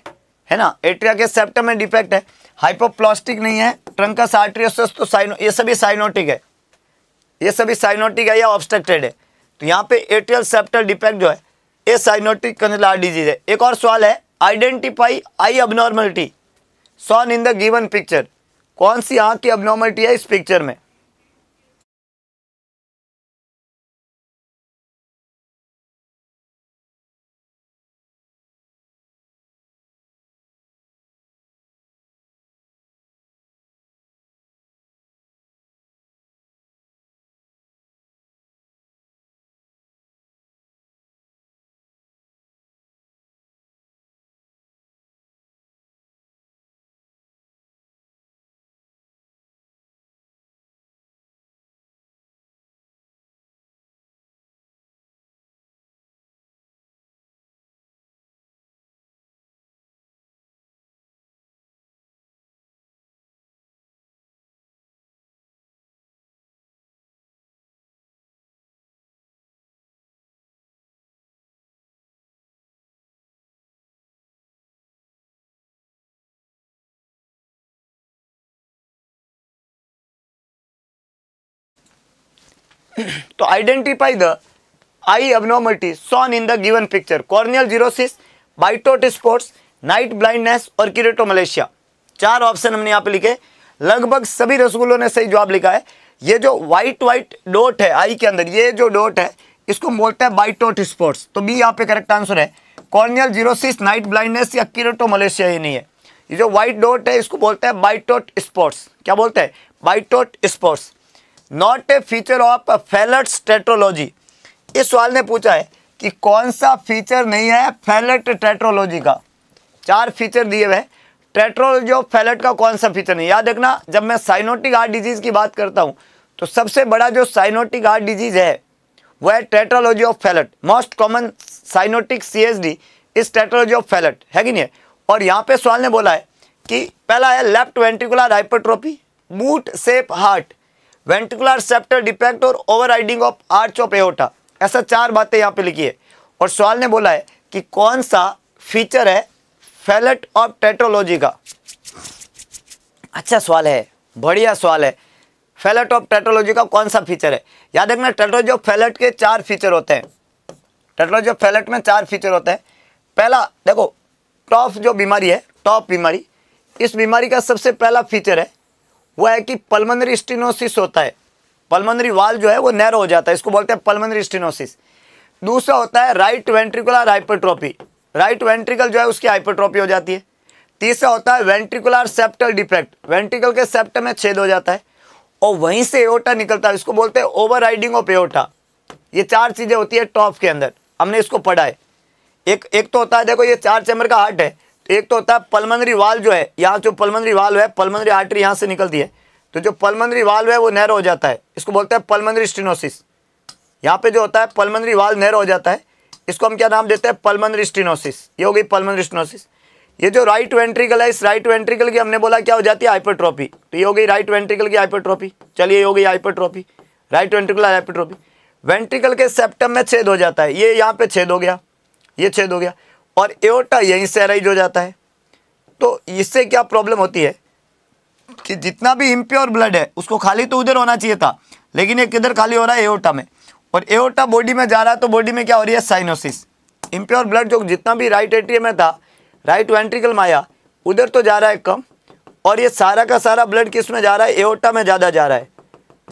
है ना एट्रिया के सेप्टम में डिफेक्ट है हाइपोप्लास्टिक नहीं है ट्रंकस तो साइनो ये सभी साइनोटिक है ये सभी साइनोटिक है या ऑब्स्ट्रक्टेड है तो यहाँ पे एट्रियल सेप्टल डिफेक्ट जो है ये साइनोटिक कंजला डिजीज है एक और सवाल है identify eye abnormality shown in the given picture कौन सी आँख की अबनॉर्मलिटी है इस पिक्चर में तो identify the eye abnormalities shown in the given picture corneal xerosis Bitot spots night blindness और किरेटोमलेशिया चार ऑप्शन हमने यहाँ पे लिखे लगभग सभी रसगुल्लों ने सही जवाब लिखा है ये जो व्हाइट व्हाइट डॉट है आई के अंदर ये जो डॉट है इसको बोलते हैं बाइटोट स्पॉट्स तो बी यहाँ पे करेक्ट आंसर है कॉर्नियल जीरोसिस नाइट ब्लाइंडनेस या किरेटोमलेशिया ये नहीं है ये जो व्हाइट डॉट है इसको बोलते हैं बाइटोट स्पॉट्स क्या बोलते हैं Bitot spots not a feature of Fallot tetralogy इस सवाल ने पूछा है कि कौन सा फीचर नहीं है फैलट टेट्रोलॉजी का चार फीचर दिए हुए टेट्रोलॉजी ऑफ फैलट का कौन सा फीचर नहीं याद रखना जब मैं साइनोटिक हार्ट डिजीज़ की बात करता हूँ तो सबसे बड़ा जो साइनोटिक हार्ट डिजीज़ है वह है tetralogy of Fallot most common cyanotic C S D इस टेट्रोलॉजी ऑफ फैलट है कि नहीं है और यहाँ पे सवाल ने बोला है कि पहला है left ventricular hypertrophy boot shape heart ventricular septal defect और overriding of arch of aorta ऐसा चार बातें यहाँ पे लिखी है और सवाल ने बोला है कि कौन सा फीचर है फैलेट ऑफ टेट्रोलॉजी का अच्छा सवाल है बढ़िया सवाल है फैलेट ऑफ टेट्रोलॉजी का कौन सा फीचर है याद रखना टेट्रोलॉजी ऑफ फैलेट के चार फीचर होते हैं टेट्रोलॉजी ऑफ फैलेट में चार फीचर होते हैं पहला देखो टॉप जो बीमारी है टॉप बीमारी इस बीमारी का सबसे पहला फीचर है वो है कि पलमनरी स्टिनोसिस होता है पलमनरी वाल जो है वो नैरो हो जाता है इसको बोलते हैं पलमनरी स्टिनोसिस दूसरा होता है right ventricular hypertrophy right ventricle जो है उसकी हाइपरट्रॉपी हो जाती है तीसरा होता है वेंट्रिकुलर सेप्टल डिफेक्ट वेंट्रिकल के सेप्ट में छेद हो जाता है और वहीं से एओटा निकलता है इसको बोलते हैं ओवर राइडिंग ऑफ एओटा ये चार चीज़ें होती है टॉप के अंदर हमने इसको पढ़ा है एक एक तो होता है देखो ये चार चैम्बर का हार्ट है एक तो होता है पलमंदरी वाल जो है यहाँ जो पलमंदरी वाल है पलमंदरी आर्टरी यहाँ से निकलती है तो जो पलमंदरी वाल है वो नैरो हो जाता है इसको बोलते हैं पलमंदरी स्टिनोसिस यहाँ पे जो होता है पलमंदरी वाल नैरो हो जाता है इसको हम क्या नाम देते हैं पलमंदरी स्टिनोसिस ये हो गई पलमंदरी स्टिनोसिस ये जो राइट वेंट्रिकल है इस राइट वेंट्रिकल की हमने बोला क्या हो जाती है हाइपरट्रॉफी तो ये हो गई राइट वेंट्रिकल की हाइपरट्रॉफी चलिए ये हो गई hypertrophy right ventricle hypertrophy ventricle के सेप्टम में छेद हो जाता है ये यहाँ पे छेद हो गया ये छेद हो गया और एओटा यहीं से अराइज हो जाता है तो इससे क्या प्रॉब्लम होती है कि जितना भी इम्प्योर ब्लड है उसको खाली तो उधर होना चाहिए था लेकिन ये किधर खाली हो रहा है एओटा में और एओटा बॉडी में जा रहा है तो बॉडी में क्या हो रही है साइनोसिस इम्प्योर ब्लड जो जितना भी राइट एट्रियम में था राइट वेंट्रिकल में आया उधर तो जा रहा है कम और ये सारा का सारा ब्लड किस में जा रहा है एओटा में ज़्यादा जा रहा है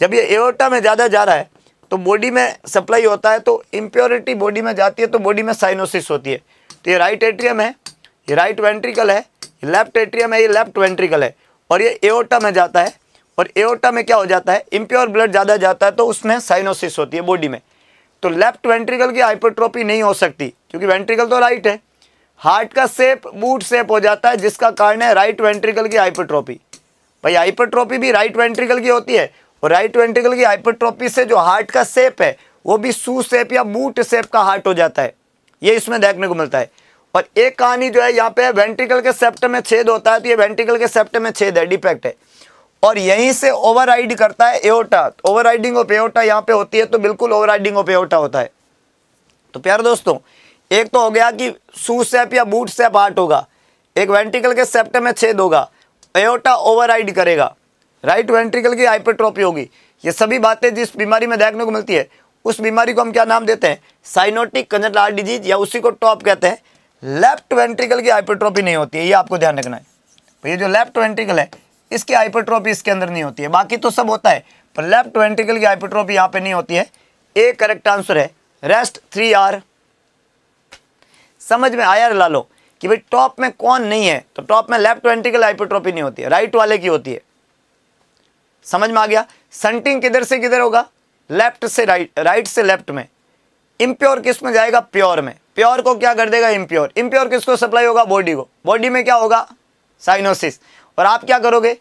जब ये एओटा में ज़्यादा जा रहा है तो बॉडी में सप्लाई होता है तो इम्प्योरिटी बॉडी में जाती है तो बॉडी में साइनोसिस होती है तो ये राइट एट्रियम है ये राइट वेंट्रिकल है ये लेफ्ट एट्रियम है ये लेफ्ट वेंट्रिकल है और ये एओटा में जाता है और एओटा में क्या हो जाता है इम्प्योर ब्लड ज़्यादा जाता है तो उसमें साइनोसिस होती है बॉडी में तो लेफ्ट वेंट्रिकल की हाइपोट्रोपी नहीं हो सकती क्योंकि वेंट्रिकल तो राइट है हार्ट का सेप बूट सेप हो जाता है जिसका कारण है राइट वेंट्रिकल की हाइपोट्रोपी भाई हाइपोट्रोपी भी राइट वेंट्रिकल की होती है और राइट वेंट्रिकल की हाइपोट्रोपी से जो हार्ट का सेप है वो भी सू सेप या बूट सेप का हार्ट हो जाता है ये इसमें देखने को मिलता है और एक कहानी जो है यहाँ पे वेंटिकल के सेप्ट में छेद होता है तो ये वेंटिकल के सेप्ट में छेद है डिफेक्ट है और यहीं से ओवरराइड करता है एओटा तो ओवर राइडिंग ऑफ एओटा यहाँ पे होती है तो बिल्कुल ओवर राइडिंग ऑफ एओटा होता है तो प्यारे दोस्तों एक तो हो गया कि सू सेप या बूट सेप आर्ट होगा एक वेंटिकल के सेप्ट में छेद होगा एओटा ओवरराइड करेगा राइट वेंट्रिकल की हाइपरट्रॉपी होगी ये सभी बातें जिस बीमारी में देखने को मिलती है उस बीमारी को हम क्या नाम देते हैं साइनोटिक कंजनटल डिजीज या उसी को टॉप कहते हैं लेफ्ट वेंट्रिकल की हाइपरट्रॉफी नहीं होती है ये आपको ध्यान रखना है तो ये जो लेफ्ट वेंट्रिकल है इसकी हाइपरट्रॉफी इसके अंदर नहीं होती है बाकी तो सब होता है पर लेफ्ट वेंट्रिकल की हाइपरट्रॉफी यहाँ पे नहीं होती है ए करेक्ट आंसर है रेस्ट थ्री आर समझ में आया ला लो कि भाई टॉप में कौन नहीं है तो टॉप में लेफ्ट वेंट्रिकल हाइपरट्रॉफी नहीं होती है राइट वाले की होती है समझ में आ गया संटिंग किधर से किधर होगा लेफ्ट से राइट राइट से लेफ्ट में इम्प्योर किस में जाएगा प्योर में प्योर को क्या कर देगा इम्प्योर इम्प्योर किसको सप्लाई होगा बॉडी को बॉडी में क्या होगा साइनोसिस और आप क्या करोगे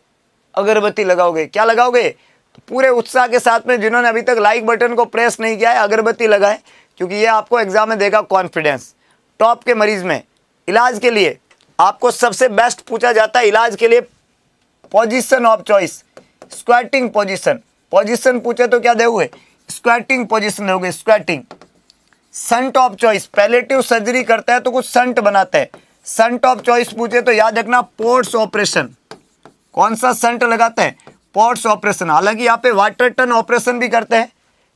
अगरबत्ती लगाओगे क्या लगाओगे तो पूरे उत्साह के साथ में जिन्होंने अभी तक लाइक बटन को प्रेस नहीं किया है अगरबत्ती लगाए क्योंकि ये आपको एग्जाम में देगा कॉन्फिडेंस टॉप के मरीज में इलाज के लिए आपको सबसे बेस्ट पूछा जाता है इलाज के लिए position of choice squatting position position पूछे तो क्या दोगे स्क्वेटिंग पोजिशन दोगे squatting shunt of choice palliative surgery करता है तो कुछ सेंट बनाते हैं सेंट ऑफ चॉइस पूछे तो याद रखना पोर्ट्स ऑपरेशन कौन सा सेंट लगाते हैं पोर्ट्स ऑपरेशन हालांकि यहाँ पे वाटर टन ऑपरेशन भी करते हैं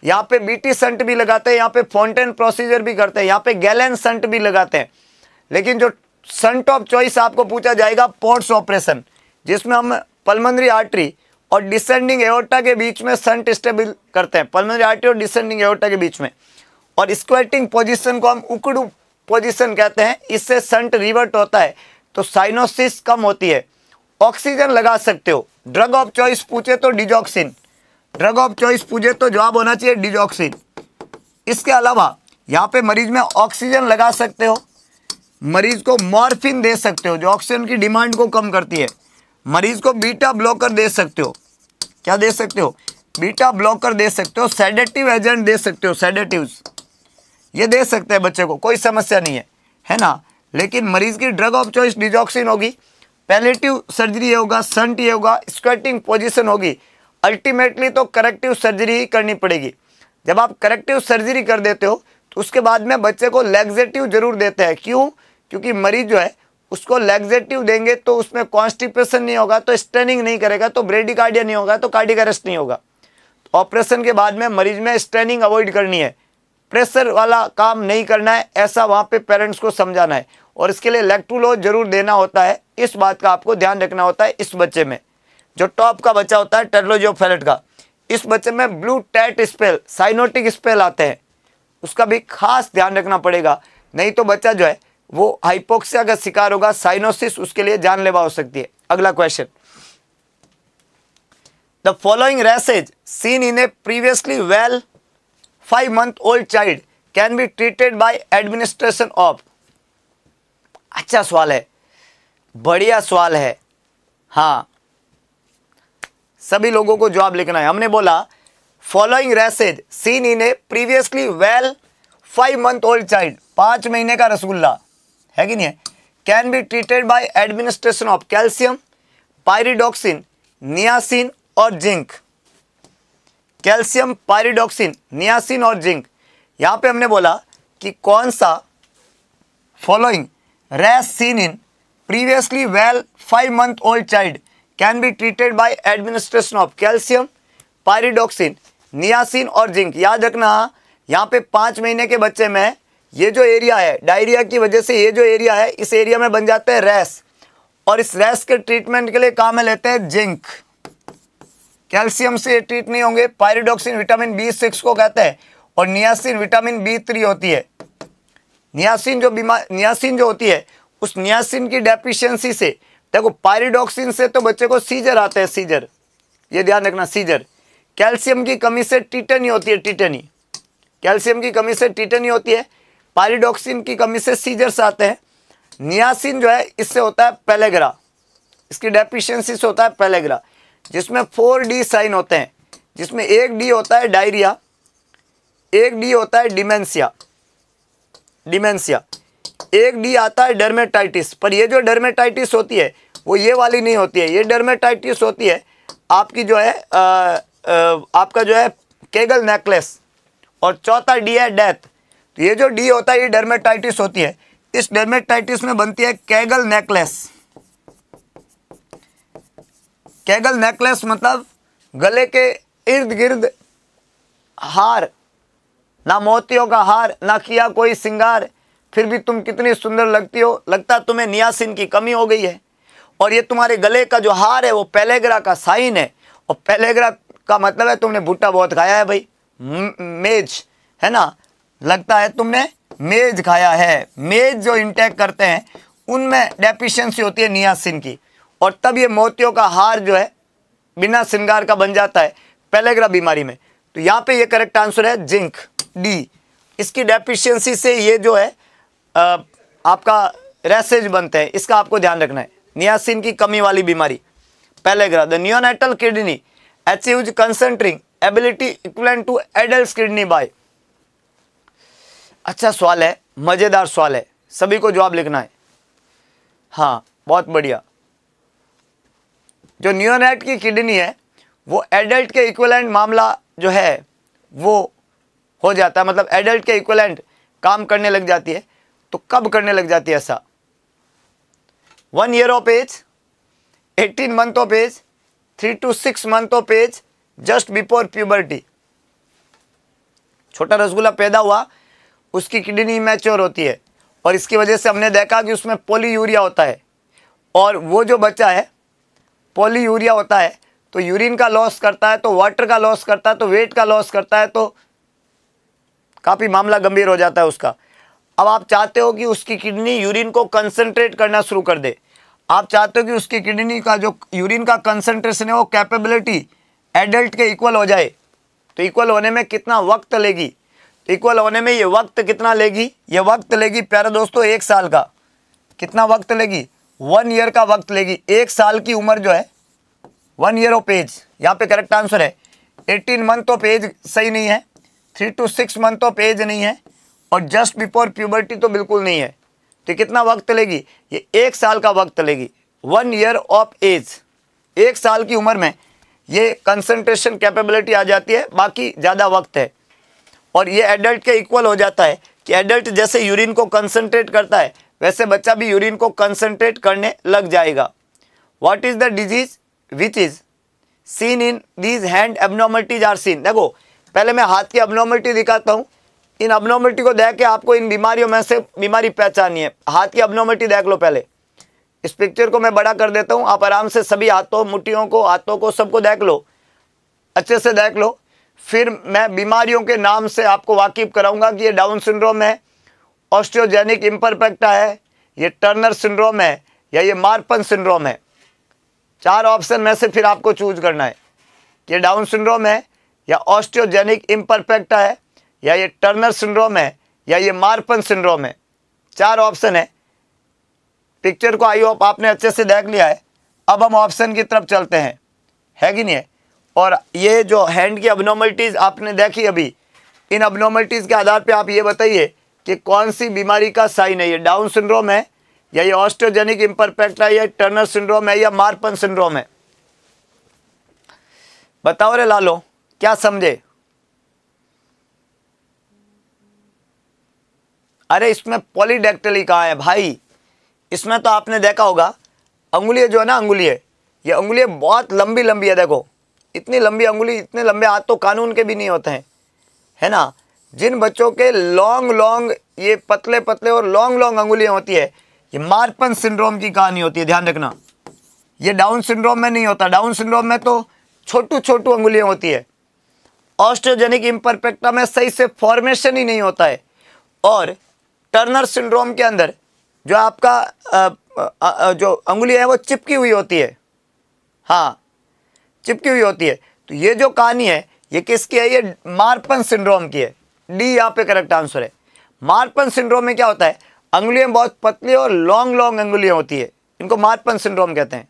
यहाँ पे बीटी सेंट भी लगाते हैं यहाँ पे फाउंटेन प्रोसीजर भी करते हैं यहाँ पे गैलन सेंट भी लगाते हैं लेकिन जो सेंट ऑफ चॉइस आपको पूछा जाएगा पोर्ट्स ऑपरेशन जिसमें हम पलमंदरी आर्टरी और डिसेंडिंग एवोटा के बीच में सेंट स्टेबल करते हैं पल्मोनरी आर्टरी और डिसेंडिंग एवोटा के बीच में और स्क्वेटिंग पोजिशन को हम उकड़ू पोजिशन कहते हैं इससे सेंट रिवर्ट होता है तो साइनोसिस कम होती है ऑक्सीजन लगा सकते हो ड्रग ऑफ चॉइस पूछे तो डिजॉक्सिन ड्रग ऑफ चॉइस पूछे तो जवाब होना चाहिए डिजॉक्सिन इसके अलावा यहाँ पे मरीज में ऑक्सीजन लगा सकते हो मरीज को मॉर्फिन दे सकते हो जो ऑक्सीजन की डिमांड को कम करती है मरीज को बीटा ब्लॉकर दे सकते हो क्या दे सकते हो बीटा ब्लॉकर दे सकते हो सेडेटिव एजेंट दे सकते हो सेडेटिव ये दे सकते हैं बच्चे को कोई समस्या नहीं है है ना लेकिन मरीज की ड्रग ऑफ चॉइस डिजॉक्सिन होगी पैलेटिव सर्जरी ये होगा सन्ट ये होगा स्क्वेटिंग पोजिशन होगी अल्टीमेटली तो करेक्टिव सर्जरी ही करनी पड़ेगी जब आप करेक्टिव सर्जरी कर देते हो तो उसके बाद में बच्चे को लेग्जेटिव जरूर देते हैं क्यों क्योंकि मरीज जो है उसको लेग्जेटिव देंगे तो उसमें कॉन्स्टिपेशन नहीं होगा तो स्ट्रेनिंग नहीं करेगा तो ब्रेडिकार्डिया नहीं होगा तो कार्डिक अरेस्ट नहीं होगा ऑपरेशन के बाद में मरीज में स्ट्रेनिंग अवॉइड करनी है प्रेशर वाला काम नहीं करना है ऐसा वहाँ पे पेरेंट्स को समझाना है और इसके लिए इलेक्ट्रोलोज जरूर देना होता है इस बात का आपको ध्यान रखना होता है इस बच्चे में जो टॉप का बच्चा होता है फेलेट का इस बच्चे में blue tet spell cyanotic spell आते हैं उसका भी खास ध्यान रखना पड़ेगा नहीं तो बच्चा जो है वो हाइपोक्सिया का शिकार होगा साइनोसिस उसके लिए जानलेवा हो सकती है अगला question the following rashes seen in a previously well five month old child can be treated by administration of अच्छा सवाल है बढ़िया सवाल है हाँ सभी लोगों को जवाब लिखना है हमने बोला following rashes seen in a previously well five month old child पांच महीने का रसगुल्ला है कि नहीं है can be treated by administration of calcium pyridoxine niacin और जिंक कैल्शियम पायरिडॉक्सिन नियासिन और जिंक यहां पे हमने बोला कि कौन सा following rash seen in previously well five month old child can be treated by administration of calcium pyridoxine niacin और जिंक याद रखना यहां पे पांच महीने के बच्चे में ये जो एरिया है डायरिया की वजह से ये जो एरिया है इस एरिया में बन जाते हैं रैस और इस रैस के ट्रीटमेंट के लिए काम में लेते हैं जिंक कैल्शियम से ट्रीट नहीं होंगे पायरिडोक्सिन विटामिन बी सिक्स को कहते हैं और नियासिन विटामिन बी थ्री होती है नियासिन जो बीमार नियासिन जो होती है उस नियासिन की डेफिशियंसी से देखो पायरिडोक्सिन से तो बच्चे को सीजर आते हैं सीजर ये ध्यान रखना सीजर कैल्शियम की कमी से टीटनी होती है टीटनी कैल्शियम की कमी से टीटनी होती है पारिडोक्सिन की कमी से सीजर्स आते हैं नियासिन जो है इससे होता है पेलेग्रा इसकी डेफिशिएंसी से होता है पेलेग्रा जिसमें फोर डी साइन होते हैं जिसमें एक डी होता है डायरिया एक डी होता है डिमेंसिया डिमेंसिया एक डी आता है डर्मेटाइटिस पर ये जो डर्मेटाइटिस होती है वो ये वाली नहीं होती है ये डर्मेटाइटिस होती है आपकी जो है आ, आ, आपका जो है केगल नेकलेस और चौथा डी है डेथ तो ये जो डी होता है ये डर्मेटाइटिस होती है इस डर्मेटाइटिस में बनती है कैगल नेकलेस कैगल नेकलेस मतलब गले के इर्द गिर्द हार ना मोतियों का हार ना किया कोई सिंगार फिर भी तुम कितनी सुंदर लगती हो लगता तुम्हें नियासिन की कमी हो गई है और ये तुम्हारे गले का जो हार है वो पेलेग्रा का साइन है और पेलेग्रा का मतलब है तुमने भुट्टा बहुत खाया है भाई मेज है ना लगता है तुमने मेज खाया है मेज जो इंटेक करते हैं उनमें डेफिशिएंसी होती है नियासिन की और तब ये मोतियों का हार जो है बिना श्रृंगार का बन जाता है पेलेग्रा बीमारी में तो यहाँ पे ये करेक्ट आंसर है जिंक डी इसकी डेफिशिएंसी से ये जो है आ, आपका रेसेज बनते हैं इसका आपको ध्यान रखना है नियासिन की कमी वाली बीमारी pellagra the neonatal kidney achieve concentrating ability equal to adult kidney by अच्छा सवाल है मज़ेदार सवाल है सभी को जवाब लिखना है हाँ बहुत बढ़िया जो न्यूनेट की किडनी है वो एडल्ट के इक्वलेंट मामला जो है वो हो जाता है मतलब एडल्ट के इक्वलेंट काम करने लग जाती है तो कब करने लग जाती है ऐसा one year of age eighteen month of age three to six month of age just before puberty छोटा रसगुल्ला पैदा हुआ उसकी किडनी मैच्योर होती है और इसकी वजह से हमने देखा कि उसमें पोली यूरिया होता है और वो जो बच्चा है पोली यूरिया होता है तो यूरिन का लॉस करता है तो वाटर का लॉस करता है तो वेट का लॉस करता है तो काफ़ी मामला गंभीर हो जाता है उसका अब आप चाहते हो कि उसकी किडनी यूरिन को कंसनट्रेट करना शुरू कर दे आप चाहते हो कि उसकी किडनी का जो यूरिन का कंसनट्रेशन है वो कैपेबिलिटी एडल्ट के इक्वल हो जाए तो इक्वल होने में कितना वक्त लेगी इक्वल होने में ये वक्त कितना लेगी ये वक्त लेगी प्यारे दोस्तों एक साल का कितना वक्त लेगी वन ईयर का वक्त लेगी एक साल की उम्र जो है वन ईयर ऑफ एज यहाँ पे करेक्ट आंसर है एटीन मंथ ऑफ एज सही नहीं है three to six month of age नहीं है और जस्ट बिफोर प्यूबर्टी तो बिल्कुल नहीं है तो कितना वक्त लेगी ये एक साल का वक्त लेगी वन ईयर ऑफ एज एक साल की उम्र में ये कंसनट्रेशन कैपेबिलिटी आ जाती है बाकी ज़्यादा वक्त है और ये एडल्ट के इक्वल हो जाता है कि एडल्ट जैसे यूरिन को कंसनट्रेट करता है वैसे बच्चा भी यूरिन को कंसनट्रेट करने लग जाएगा what is the disease which is seen in these hand abnormalities are seen देखो पहले मैं हाथ की एबनॉर्मलिटी दिखाता हूँ इन एबनॉर्मलिटी को देख के आपको इन बीमारियों में से बीमारी पहचानी है हाथ की एबनॉर्मलिटी देख लो पहले इस पिक्चर को मैं बड़ा कर देता हूँ आप आराम से सभी हाथों मुठियों को हाथों को सबको देख लो अच्छे से देख लो फिर मैं बीमारियों के नाम से आपको वाकिफ कराऊंगा कि ये डाउन सिंड्रोम है ऑस्ट्रियोजेनिक इम्परफेक्टा है ये टर्नर सिंड्रोम है या ये मारपन सिंड्रोम है चार ऑप्शन में से फिर आपको चूज करना है कि ये डाउन सिंड्रोम है या ऑस्ट्रियोजेनिक इम्परफेक्टा है या ये टर्नर सिंड्रोम है या ये मारपन सिंड्रोम है चार ऑप्शन है पिक्चर को आई होप आपने अच्छे से देख लिया है अब हम ऑप्शन की तरफ चलते हैं है कि नहीं है और ये जो हैंड की अबनॉर्मलिटीज़ आपने देखी अभी इन अबनॉर्मलिटीज़ के आधार पे आप ये बताइए कि कौन सी बीमारी का साइन है ये डाउन सिंड्रोम है या ये ऑस्ट्रोजेनिक इम्परफेक्ट है या टर्नर सिंड्रोम है या मारपन सिंड्रोम है बताओ रे लालो क्या समझे अरे इसमें पॉलीडेक्टली कहाँ है भाई इसमें तो आपने देखा होगा अंगुलिया जो है ना अंगुलिया ये अंगुलिया बहुत लंबी लंबी है देखो इतनी लंबी अंगुली इतने लंबे हाथ तो कानून के भी नहीं होते हैं है ना जिन बच्चों के लॉन्ग लॉन्ग ये पतले पतले और लॉन्ग लॉन्ग अंगुलियाँ होती है ये मार्पन सिंड्रोम की कहानी होती है ध्यान रखना ये डाउन सिंड्रोम में नहीं होता डाउन सिंड्रोम में तो छोटू छोटू अंगुलियाँ होती है ऑस्ट्रोजेनिक इम्परफेक्टा में सही से फॉर्मेशन ही नहीं होता है और टर्नर सिंड्रोम के अंदर जो आपका आ, आ, आ, जो अंगुलियाँ हैं वो चिपकी हुई होती है हाँ चिपकी हुई होती है तो ये जो कहानी है ये किसकी है ये मार्पन सिंड्रोम की है डी यहाँ पे करेक्ट आंसर है मार्पन सिंड्रोम में क्या होता है अंगुलियाँ बहुत पतली और लॉन्ग लॉन्ग अंगुलियाँ होती है इनको मार्पन सिंड्रोम कहते हैं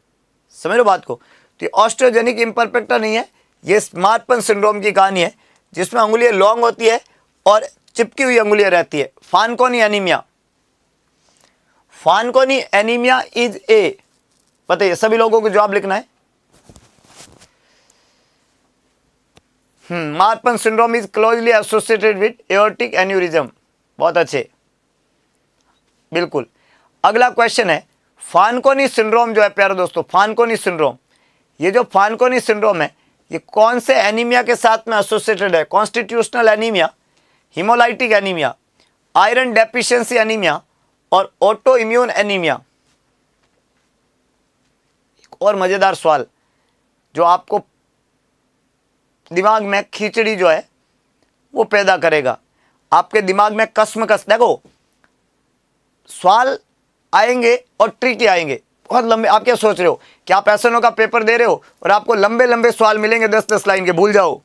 समझ लो बात को तो ये ऑस्ट्रोजेनिक इम्परफेक्टा नहीं है ये मार्पन सिंड्रोम की कहानी है जिसमें अंगुलियाँ लॉन्ग होती है और चिपकी हुई अंगुलियाँ रहती है Fanconi anaemia Fanconi anaemia is a पता है सभी लोगों को जवाब लिखना है hmm, Marfan syndrome is closely associated with aortic aneurysm बहुत अच्छे बिल्कुल अगला क्वेश्चन है फानकोनी सिंड्रोम जो है प्यारे दोस्तों फानकोनी सिंड्रोम ये जो फानकोनी सिंड्रोम है ये कौन से एनीमिया के साथ में एसोसिएटेड है constitutional anaemia haemolytic anaemia iron deficiency anaemia और ऑटो इम्यून एनीमिया और मज़ेदार सवाल जो आपको दिमाग में खिचड़ी जो है वो पैदा करेगा आपके दिमाग में कसम कस देखो सवाल आएंगे और ट्रिकी आएंगे बहुत लंबे आप क्या सोच रहे हो कि आप एसएनओ का पेपर दे रहे हो और आपको लंबे लंबे सवाल मिलेंगे दस दस लाइन के भूल जाओ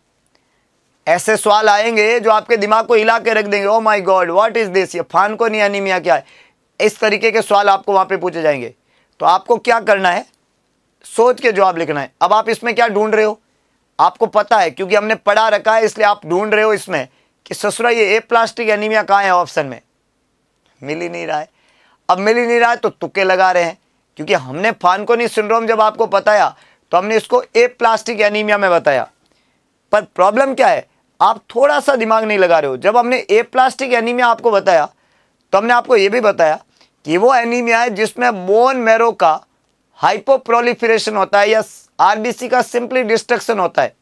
ऐसे सवाल आएंगे जो आपके दिमाग को हिला के रख देंगे oh my God what is this ये फान को नहीं अनिमिया क्या है इस तरीके के सवाल आपको वहाँ पे पूछे जाएंगे तो आपको क्या करना है सोच के जवाब लिखना है अब आप इसमें क्या ढूंढ रहे हो आपको पता है क्योंकि हमने पढ़ा रखा है इसलिए आप ढूंढ रहे हो इसमें कि ससुरा ये ए प्लास्टिक एनीमिया कहाँ है ऑप्शन में मिल ही नहीं रहा है अब मिल ही नहीं रहा है तो तुक्के लगा रहे हैं क्योंकि हमने फानकोनी सिंड्रोम जब आपको बताया तो हमने इसको ए प्लास्टिक एनीमिया में बताया पर प्रॉब्लम क्या है आप थोड़ा सा दिमाग नहीं लगा रहे हो जब हमने ए प्लास्टिक एनीमिया आपको बताया तो हमने आपको ये भी बताया कि वो एनीमिया है जिसमें बोन मैरो का हाइपोप्रोलिफ्रेशन होता है या आरबीसी का सिंपली डिस्ट्रक्शन होता है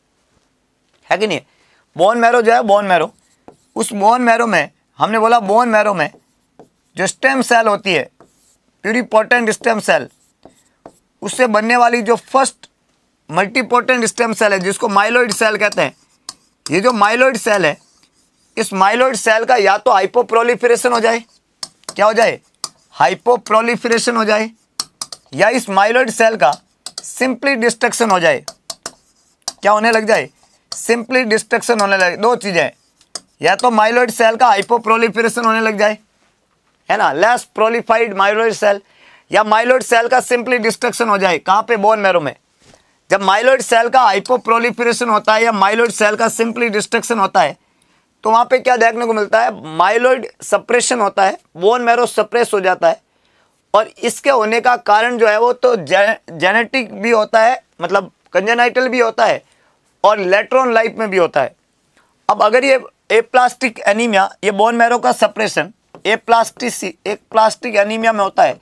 है कि नहीं बोन मैरो जो है बोन मैरो उस बोन मैरो में हमने बोला बोन मैरो में जो स्टेम सेल होती है प्यूरिपोटेंट स्टेम सेल उससे बनने वाली जो फर्स्ट मल्टीपोर्टेंट स्टेम सेल है जिसको माइलोइड सेल कहते हैं ये जो माइलोइड सेल है इस माइलोइड सेल का या तो हाइपोप्रोलीफ्रेशन हो जाए क्या हो जाए हाइपोप्रोलीफ्रेशन हो जाए या इस माइलोइड सेल का सिंपली डिस्ट्रक्शन हो जाए क्या होने लग जाए सिंपली डिस्ट्रक्शन होने लग दो चीज़ें या तो माइलोइड सेल का हाइपोप्रोलिफरेशन होने लग जाए है ना लेस प्रोलिफाइड माइलोइड सेल या माइलोइड सेल का सिंपली डिस्ट्रक्शन हो जाए कहां पे बोन मैरो में जब माइलोइड सेल का हाइपोप्रोलिफरेशन होता है या माइलोइड सेल का सिंपली डिस्ट्रक्शन होता है तो वहां पे क्या देखने को मिलता है माइलोइड सप्रेशन होता है बोन मैरो सप्रेस हो जाता है और इसके होने का कारण जो है वो तो जेनेटिक भी होता है मतलब कंजेनाइटल भी होता है और लेट्रॉन लाइफ में भी होता है अब अगर ये ए प्लास्टिक एनीमिया ये बोन मैरो का सप्रेशन ए एक प्लास्टिक एनीमिया में होता है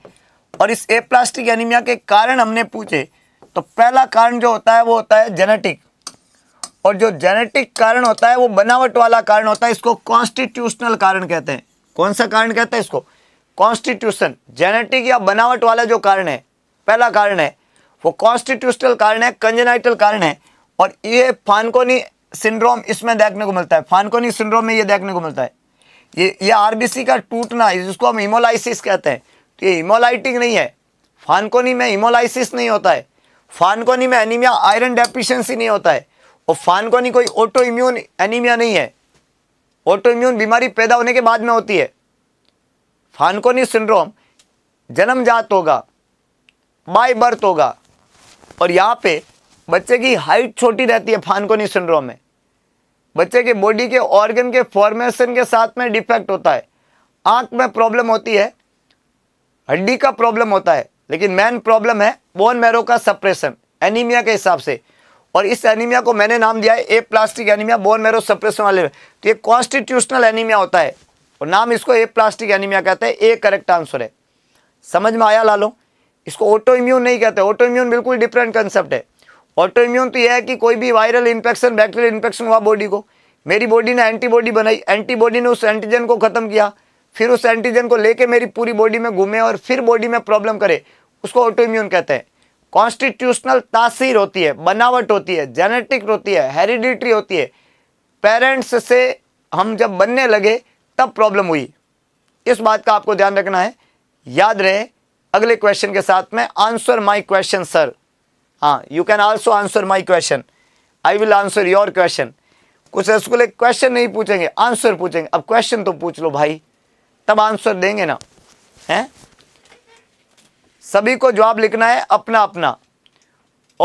और इस ए प्लास्टिक एनीमिया के कारण हमने पूछे तो पहला कारण जो होता है वो होता है जेनेटिक और जो जेनेटिक कारण होता है वो बनावट वाला कारण होता है इसको कॉन्स्टिट्यूशनल कारण कहते हैं कौन सा कारण कहते हैं इसको कॉन्स्टिट्यूशन जेनेटिक या बनावट वाला जो कारण है पहला कारण है वो कॉन्स्टिट्यूशनल कारण है कंजेनाइटल कारण है और ये फानकोनी सिंड्रोम इसमें देखने को मिलता है फानकोनी सिंड्रोम में ये देखने को मिलता है ये ये आरबीसी का टूटना जिसको हम हिमोलाइसिस कहते हैं तो ये हिमोलाइटिक नहीं है फानकोनी में हिमोलाइसिस नहीं होता है फानकोनी में एनीमिया आयरन डेफिशिएंसी नहीं होता है और फानकोनी कोई ऑटो इम्यून एनीमिया नहीं है ऑटो इम्यून बीमारी पैदा होने के बाद में होती है फानकोनी सिंड्रोम जन्मजात होगा बाय बर्थ होगा और यहाँ पे बच्चे की हाइट छोटी रहती है फानकोनी सिंड्रोम में बच्चे के बॉडी के ऑर्गन के फॉर्मेशन के साथ में डिफेक्ट होता है आँख में प्रॉब्लम होती है हड्डी का प्रॉब्लम होता है लेकिन मेन प्रॉब्लम है बोन मैरो का सप्रेशन एनीमिया के हिसाब से और इस एनीमिया को मैंने नाम दिया है aplastic anaemia bone marrow suppression वाले तो ये कॉन्स्टिट्यूशनल एनीमिया होता है और नाम इसको ए प्लास्टिक एनीमिया कहते हैं ए करेक्ट आंसर है समझ में आया लालो इसको ऑटो इम्यून नहीं कहते ऑटो इम्यून बिल्कुल डिफरेंट कंसेप्ट है ऑटो इम्यून तो यह है कि कोई भी वायरल इन्फेक्शन बैक्टीरियल इन्फेक्शन हुआ बॉडी को मेरी बॉडी ने एंटीबॉडी बनाई एंटीबॉडी ने उस एंटीजन को ख़त्म किया फिर उस एंटीजन को लेके मेरी पूरी बॉडी में घूमे और फिर बॉडी में प्रॉब्लम करे उसको ऑटो इम्यून कहते हैं कॉन्स्टिट्यूशनल तासीर होती है बनावट होती है जेनेटिक होती है हेरिडिटरी होती है पेरेंट्स से हम जब बनने लगे तब प्रॉब्लम हुई इस बात का आपको ध्यान रखना है याद रहे अगले क्वेश्चन के साथ में आंसर माई क्वेश्चन सर हाँ you can also answer my question I will answer your question कुछ एक क्वेश्चन नहीं पूछेंगे आंसर पूछेंगे अब क्वेश्चन तो पूछ लो भाई तब आंसर देंगे ना हैं सभी को जवाब लिखना है अपना अपना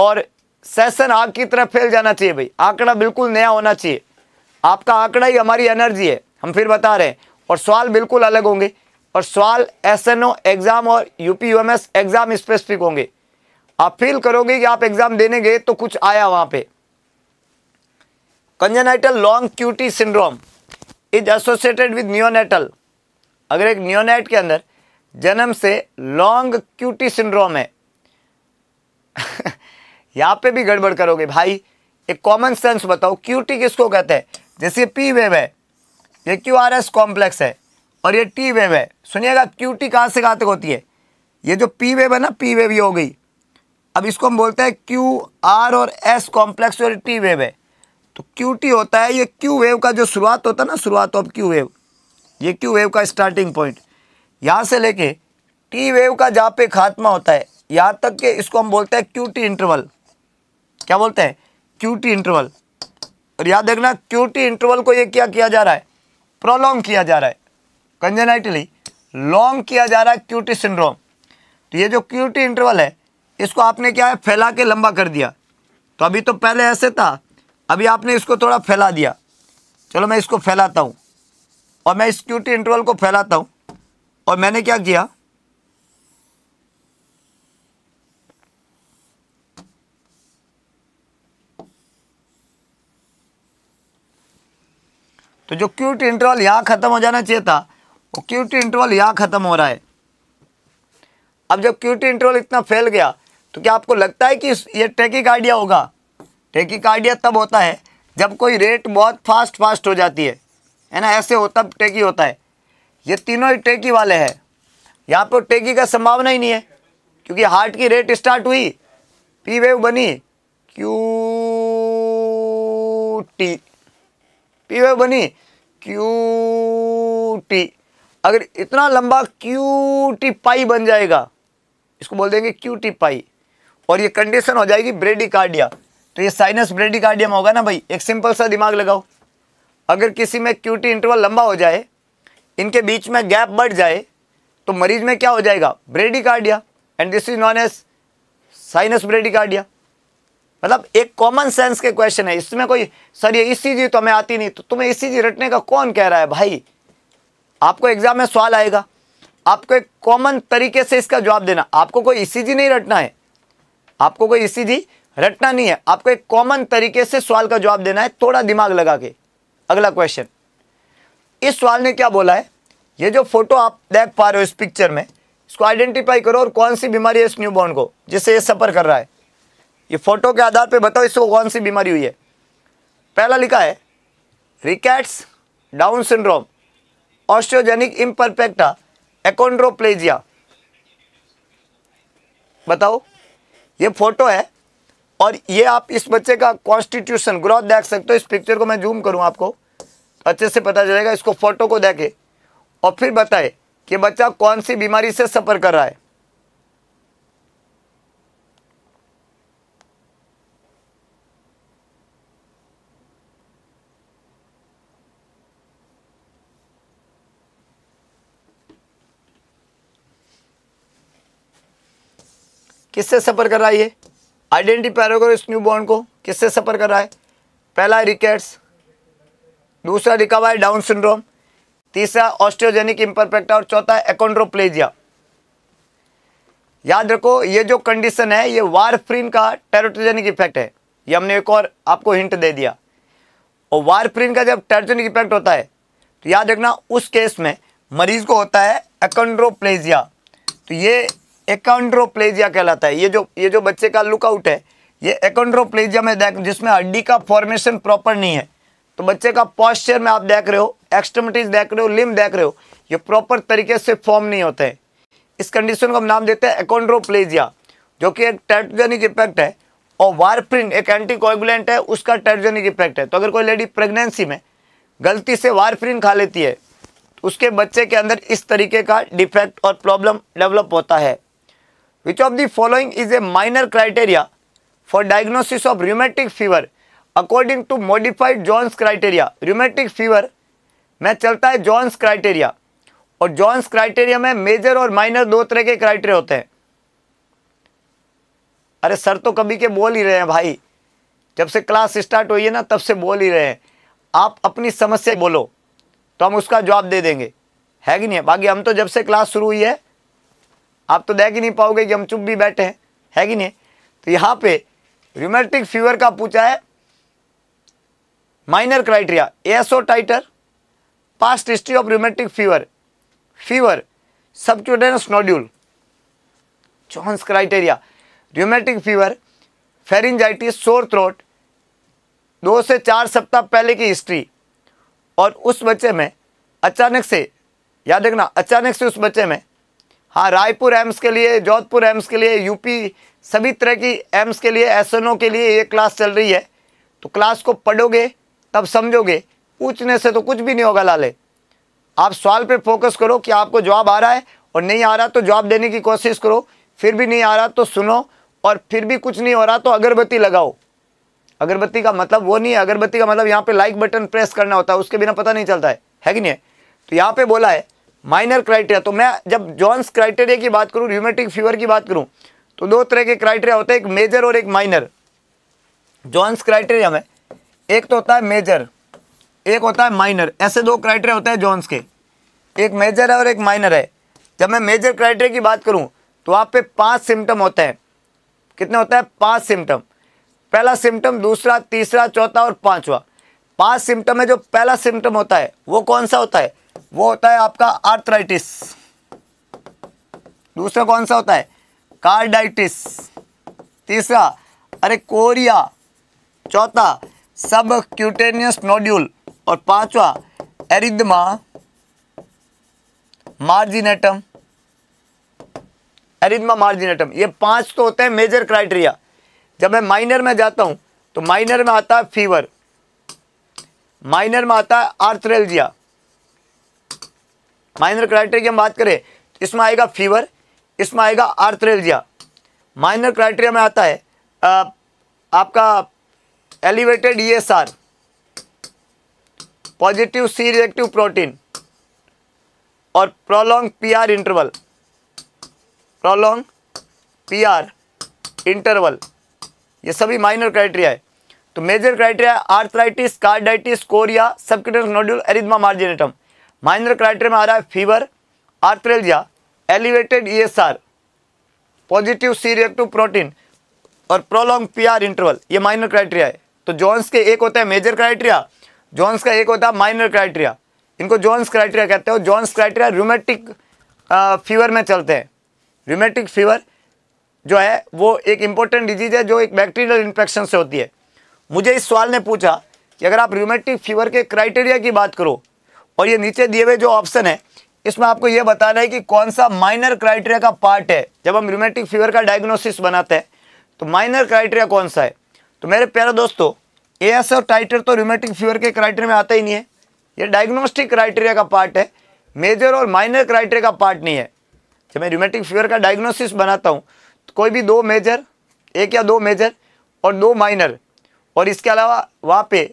और सेशन आग की तरफ फैल जाना चाहिए भाई आंकड़ा बिल्कुल नया होना चाहिए आपका आंकड़ा ही हमारी एनर्जी है हम फिर बता रहे हैं और सवाल बिल्कुल अलग होंगे और सवाल एस एग्ज़ाम और यूपी यूएमएस एग्ज़ाम स्पेसिफिक होंगे आप फील करोगे कि आप एग्ज़ाम देने गए तो कुछ आया वहां पे congenital long QT syndrome is associated with neonatal अगर एक न्योनेट के अंदर जन्म से लॉन्ग क्यूटी सिंड्रोम है यहां पे भी गड़बड़ करोगे भाई एक कॉमन सेंस बताओ क्यूटी किसको कहते हैं जैसे पी वेव है ये क्यू आर एस कॉम्प्लेक्स है और ये टी वेव है सुनिएगा क्यू टी कहाँ से कहाँ तक होती है ये जो पी वेव है ना पी वेव ही हो गई अब इसको हम बोलते हैं क्यू आर और एस कॉम्प्लेक्स और टी वेव है तो क्यू टी होता है ये क्यू वेव का जो शुरुआत होता है ना शुरुआत ऑफ क्यू वेव ये क्यू वेव का स्टार्टिंग पॉइंट यहाँ से लेके टी वेव का जहाँ पे खात्मा होता है यहाँ तक के इसको हम बोलते हैं क्यू टी इंटरवल क्या बोलते हैं क्यू टी इंटरवल और याद देखना क्यू टी इंटरवल को ये क्या किया जा रहा है प्रोलॉन्ग किया जा रहा है कंजेनाइटली लॉन्ग किया जा रहा है क्यूटी सिंड्रोम तो ये जो क्यूटी इंटरवल है इसको आपने क्या है फैला के लंबा कर दिया तो अभी तो पहले ऐसे था अभी आपने इसको थोड़ा फैला दिया चलो मैं इसको फैलाता हूँ और मैं इस क्यूटी इंटरवल को फैलाता हूँ और मैंने क्या किया तो जो क्यूट इंटरवल यहाँ ख़त्म हो जाना चाहिए था वो क्यूट इंटरवल यहाँ ख़त्म हो रहा है अब जब क्यूट इंटरवल इतना फैल गया तो क्या आपको लगता है कि ये टेकिकार्डिया होगा टेकिकार्डिया तब होता है जब कोई रेट बहुत फास्ट फास्ट हो जाती है है ना ऐसे हो तब टेकी होता है ये तीनों ही टेकी वाले हैं यहाँ पर टेकी का संभावना ही नहीं है क्योंकि हार्ट की रेट स्टार्ट हुई पी वेव बनी क्यू टी पी वेव बनी क्यू टी अगर इतना लंबा क्यू टी पाई बन जाएगा इसको बोल देंगे क्यू टी पाई और ये कंडीशन हो जाएगी ब्रेडिकार्डिया तो ये साइनस ब्रेडिकार्डिया में होगा ना भाई एक सिंपल सा दिमाग लगाओ अगर किसी में क्यूटी इंटरवल लंबा हो जाए इनके बीच में गैप बढ़ जाए तो मरीज में क्या हो जाएगा bradycardia and this is known as sinus bradycardia मतलब एक कॉमन सेंस के क्वेश्चन है इसमें कोई सर ये इस चीज़ तो हमें आती नहीं तो तुम्हें इसी चीज़ रटने का कौन कह रहा है भाई आपको एग्जाम में सवाल आएगा आपको एक कॉमन तरीके से इसका जवाब देना आपको कोई इसी जी नहीं रटना है आपको कोई इसी जी रटना नहीं है आपको एक कॉमन तरीके से सवाल का जवाब देना है थोड़ा दिमाग लगा के अगला क्वेश्चन इस सवाल ने क्या बोला है ये जो फोटो आप देख पा रहे हो इस पिक्चर में इसको आइडेंटिफाई करो और कौन सी बीमारी है इस न्यूबॉर्न को जिससे ये सफ़र कर रहा है ये फोटो के आधार पे बताओ इसको कौन सी बीमारी हुई है पहला लिखा है rickets Down syndrome osteogenic imperfecta achondroplasia बताओ ये फोटो है और ये आप इस बच्चे का कॉन्स्टिट्यूशन ग्रोथ देख सकते हो इस पिक्चर को मैं जूम करूँ आपको अच्छे से पता चलेगा इसको फोटो को देखे और फिर बताए कि बच्चा कौन सी बीमारी से सफ़र कर रहा है किससे सफ़र कर रहा है ये आइडेंटिफायर होकर इस न्यू बॉर्न को किससे सफ़र कर रहा है पहला रिकेट्स दूसरा लिखा हुआ है डाउन सिंड्रोम तीसरा ऑस्ट्रियोजेनिक इम्परफेक्टा और चौथा एकोंड्रोप्लेजिया याद रखो ये जो कंडीशन है ये वारफ्रीन का टेरोटोजेनिक इफेक्ट है ये हमने एक और आपको हिंट दे दिया और वारफ्रीन का जब टेरोटोजेनिक इफेक्ट होता है तो याद रखना उस केस में मरीज को होता है एकोंड्रोप्लेजिया तो ये एकांड्रोप्लेजिया कहलाता है ये जो ये जो बच्चे का लुकआउट है ये एकांड्रोप्लेजिया में देख जिसमें हड्डी का फॉर्मेशन प्रॉपर नहीं है तो बच्चे का पॉस्चर में आप देख रहे हो एक्सट्रमिटीज देख रहे हो लिम देख रहे हो ये प्रॉपर तरीके से फॉर्म नहीं होते हैं इस कंडीशन को हम नाम देते हैं एकोंड्रोप्लेजिया जो कि एक टर्टजेनिक इफेक्ट है और वारप्रिन एक एंटीकोगुलेंट है उसका टर्जेनिक इफेक्ट है तो अगर कोई लेडी प्रेगनेंसी में गलती से वारप्रिन खा लेती है तो उसके बच्चे के अंदर इस तरीके का डिफेक्ट और प्रॉब्लम डेवलप होता है which of the following is a minor criteria for diagnosis of rheumatic fever according to modified Jones criteria rheumatic fever में चलता है जॉन्स क्राइटेरिया और जॉन्स क्राइटेरिया में मेजर और माइनर दो तरह के क्राइटेरिया होते हैं अरे सर तो कभी के बोल ही रहे हैं भाई जब से क्लास स्टार्ट हुई है ना तब से बोल ही रहे हैं आप अपनी समस्या बोलो तो हम उसका जवाब दे देंगे है कि नहीं है बाकी हम तो जब से क्लास शुरू हुई है आप तो देख ही नहीं पाओगे कि हम चुप भी बैठे हैं है कि नहीं तो यहाँ पे र्यूमेटिक फीवर का पूछा है minor criteria ASO titre past history of rheumatic fever fever subcutaneous nodule Jones criteria rheumatic fever pharyngitis sore throat दो से चार सप्ताह पहले की हिस्ट्री और उस बच्चे में अचानक से याद रखना अचानक से उस बच्चे में हाँ रायपुर एम्स के लिए जोधपुर एम्स के लिए यूपी सभी तरह की एम्स के लिए एस के लिए ये क्लास चल रही है तो क्लास को पढ़ोगे तब समझोगे पूछने से तो कुछ भी नहीं होगा लाले आप सवाल पे फोकस करो कि आपको जवाब आ रहा है और नहीं आ रहा तो जवाब देने की कोशिश करो फिर भी नहीं आ रहा तो सुनो और फिर भी कुछ नहीं हो रहा तो अगरबत्ती लगाओ अगरबत्ती का मतलब वो नहीं है अगरबत्ती का मतलब यहाँ पे लाइक बटन प्रेस करना होता है उसके बिना पता नहीं चलता है है कि नहीं है तो यहाँ पर बोला है माइनर क्राइटेरिया तो मैं जब जॉन्स क्राइटेरिया की बात करूँ रूमेटिक फीवर की बात करूँ तो दो तरह के क्राइटेरिया होते हैं एक मेजर और एक माइनर जॉन्स क्राइटेरिया में एक तो होता है मेजर एक होता है माइनर ऐसे दो क्राइटेरिया होते हैं जॉन्स के एक मेजर है और एक माइनर है जब मैं मेजर क्राइटेरिया की बात करूँ तो आप पे पांच सिम्टम होते हैं कितने होते हैं पांच सिम्टम पहला सिम्टम दूसरा तीसरा चौथा और पांचवा पांच सिम्टम में जो पहला सिम्टम होता है वो कौन सा होता है वो होता है आपका आर्थराइटिस दूसरा कौन सा होता है कार्डाइटिस तीसरा अरे कोरिया चौथा सब क्यूटेनियस नोड्यूल और पांचवा एरिदमा मार्जिनेटम एरिदमा मार्जिनेटम ये पांच तो होते हैं मेजर क्राइटेरिया जब मैं माइनर में जाता हूं तो माइनर में आता है फीवर माइनर में आता है आर्थरेलजिया माइनर क्राइटेरिया की हम बात करें इसमें आएगा फीवर इसमें आएगा आर्थरेलजिया माइनर क्राइटेरिया में आता है आ, आपका elevated E positive C reactive protein और prolong P R interval prolong P R interval ये सभी माइनर क्राइटेरिया है तो major criteria arthritis carditis chorea subcutaneous nodule erythema marginatum minor criteria में आ रहा है fever arthralgia elevated R positive C reactive protein और प्रोलॉन्ग पीआर इंटरवल ये माइनर क्राइटेरिया है तो जॉन्स के एक होता है मेजर क्राइटेरिया जॉन्स का एक होता है माइनर क्राइटेरिया इनको जॉन्स क्राइटेरिया कहते हैं जॉन्स क्राइटेरिया रूमेटिक फीवर में चलते हैं रूमेटिक फीवर जो है वो एक इम्पोर्टेंट डिजीज़ है जो एक बैक्टीरियल इन्फेक्शन से होती है मुझे इस सवाल ने पूछा कि अगर आप रूमेटिक फीवर के क्राइटेरिया की बात करो और ये नीचे दिए हुए जो ऑप्शन है इसमें आपको ये बताना है कि कौन सा माइनर क्राइटेरिया का पार्ट है जब हम र्यूमेटिक फीवर का डायग्नोसिस बनाते हैं तो माइनर क्राइटेरिया कौन सा है तो मेरे प्यारे दोस्तों ए एस और टाइटर तो र्यूमेटिक फीवर के क्राइटेरिया में आता ही नहीं है ये डायग्नोस्टिक क्राइटेरिया का पार्ट है मेजर और माइनर क्राइटेरिया का पार्ट नहीं है जब मैं र्यूमेटिक फीवर का डायग्नोसिस बनाता हूँ तो कोई भी दो मेजर एक या दो मेजर और दो माइनर और इसके अलावा वहाँ पे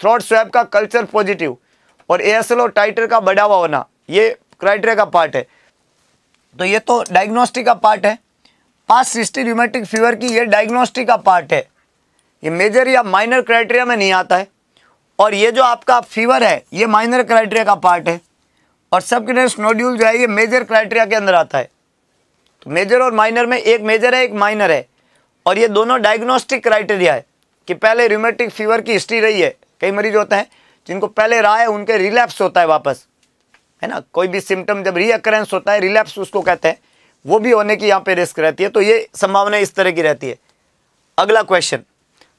थ्रोट स्वैब का कल्चर पॉजिटिव और एएसएल और टाइटर का बढ़ावा होना ये क्राइटेरिया का पार्ट है तो ये तो डायग्नोस्टिक का पार्ट है पास सिस्टी रिमेटिक फीवर की ये डायग्नोस्टिक का पार्ट है ये मेजर या माइनर क्राइटेरिया में नहीं आता है और ये जो आपका फीवर है ये माइनर क्राइटेरिया का पार्ट है और सब नेक्स्ट नोड्यूल जो है ये मेजर क्राइटेरिया के अंदर आता है तो मेजर और माइनर में एक मेजर है एक माइनर है और ये दोनों डायग्नोस्टिक क्राइटेरिया है कि पहले रिमेटिक फीवर की हिस्ट्री रही है कई मरीज होते हैं जिनको पहले रहा है उनके रिलैप्स होता है वापस है ना कोई भी सिम्टम जब रीअकरेंस होता है रिलैप्स उसको कहते हैं वो भी होने की यहाँ पे रिस्क रहती है तो ये संभावना इस तरह की रहती है अगला क्वेश्चन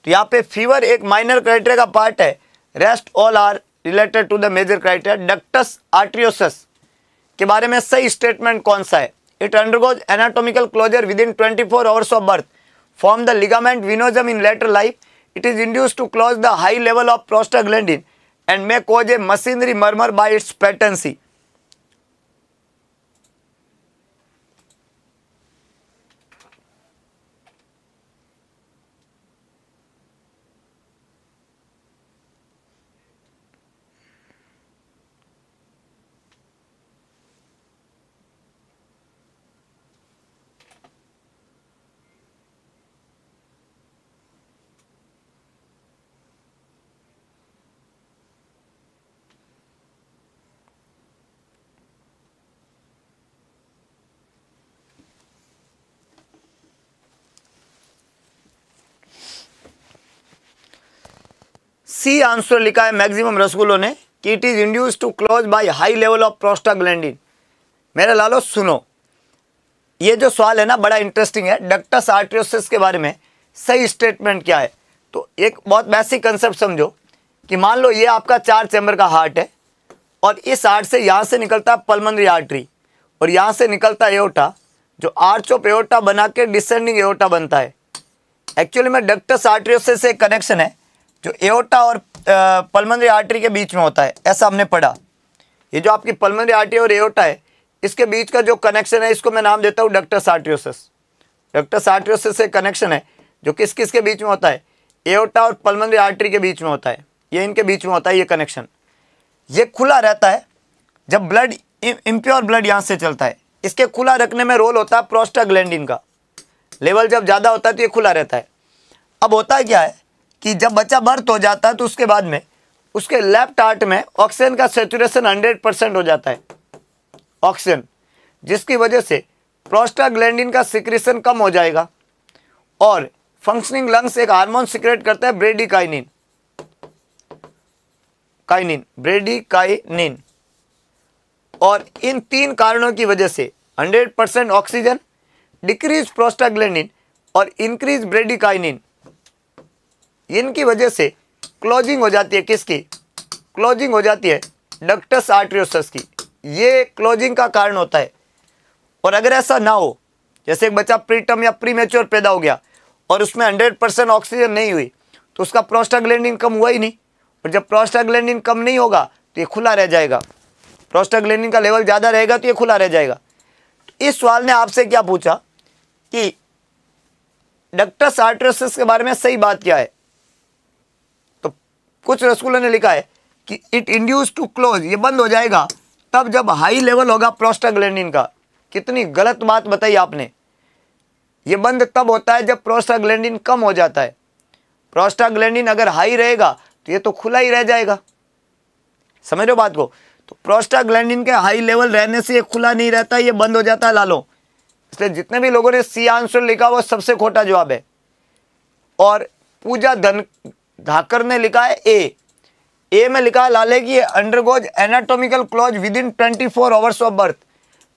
तो यहाँ पे फीवर एक माइनर क्राइटेरिया का पार्ट है rest all are related to the major criteria ductus arteriosus के बारे में सही स्टेटमेंट कौन सा है it undergoes anatomical closure within twenty four hours of birth form the ligament venosum in later life it is induce to close the high level of prostaglandin and make cause a machinery murmur by its patency C answer लिखा है maximum रसगुल्लों ने कि it is induce to close by high level of prostaglandin मेरे लालो सुनो ये जो सवाल है ना बड़ा इंटरेस्टिंग है डक्टस आर्ट्रियोसिस के बारे में सही स्टेटमेंट क्या है तो एक बहुत बेसिक कंसेप्ट समझो कि मान लो ये आपका चार चैम्बर का हार्ट है और इस हार्ट से यहाँ से निकलता है पलमनरी आर्ट्री और यहाँ से निकलता है एओटा जो आर्च ऑफ एओटा बना के डिसेंडिंग एओटा बनता है एक्चुअली में डक्टस आर्ट्रियोसिस से कनेक्शन है जो एओटा और पल्मनरी आर्टरी के बीच में होता है ऐसा हमने पढ़ा ये जो आपकी पल्मनरी आर्टरी और एओटा है इसके बीच का जो कनेक्शन है इसको मैं नाम देता हूँ डॉक्टर साट्रियोसिस डॉक्टर साट्रियोसिस से कनेक्शन है जो किस किस के बीच में होता है एओटा और पल्मनरी आर्टरी के बीच में होता है ये इनके बीच में होता है ये कनेक्शन ये खुला रहता है जब ब्लड इम्प्योर ब्लड यहाँ से चलता है इसके खुला रखने में रोल होता है प्रोस्टाग्लैंडिन का लेवल जब ज़्यादा होता है तो ये खुला रहता है अब होता है क्या है कि जब बच्चा बर्थ हो जाता है तो उसके बाद में उसके लेफ्ट आर्ट में ऑक्सीजन का सेचुरेशन हंड्रेड परसेंट हो जाता है ऑक्सीजन जिसकी वजह से प्रोस्टाग्लैंडिन का सिक्रेशन कम हो जाएगा और फंक्शनिंग लंग्स एक हार्मोन सिक्रेट करता है ब्रेडिकाइनिन काइनिन ब्रेडिकाइनिन और इन तीन कारणों की वजह से 100 परसेंट ऑक्सीजन डिक्रीज प्रोस्टाग्लैंडिन और इंक्रीज ब्रेडिकाइनिन इनकी वजह से क्लोजिंग हो जाती है किसकी क्लोजिंग हो जाती है डक्टस आर्ट्रियोसस की ये क्लोजिंग का कारण होता है और अगर ऐसा ना हो जैसे एक बच्चा प्रीटम या प्री मेच्योर पैदा हो गया और उसमें हंड्रेड परसेंट ऑक्सीजन नहीं हुई तो उसका प्रोस्टाग्लैंडिंग कम हुआ ही नहीं और जब प्रोस्टाग्लैंडिंग कम नहीं होगा तो ये खुला रह जाएगा प्रोस्टाग्लैंडिंग का लेवल ज़्यादा रहेगा तो ये खुला रह जाएगा तो इस सवाल ने आपसे क्या पूछा कि डक्टस आर्ट्रोसिस के बारे में सही बात क्या है कुछ रसगुल्ला ने लिखा है कि इट इंड्यूस टू क्लोज ये बंद हो जाएगा तब जब हाई लेवल होगा प्रोस्टाग्लैंडिन का कितनी गलत बात बताई आपने ये बंद तब होता है जब प्रोस्टाग्लैंडिन कम हो जाता है प्रोस्टाग्लैंडिन अगर हाई रहेगा तो ये तो खुला ही रह जाएगा समझ रहे बात को तो प्रोस्टाग्लैंडिन के हाई लेवल रहने से ये खुला नहीं रहता ये बंद हो जाता है लालो इसलिए जितने भी लोगों ने सी आंसर लिखा वो सबसे खोटा जवाब है और पूजा धन धाकर ने लिखा है ए ए में लिखा है लाले की undergoes anatomical close within twenty four hours of birth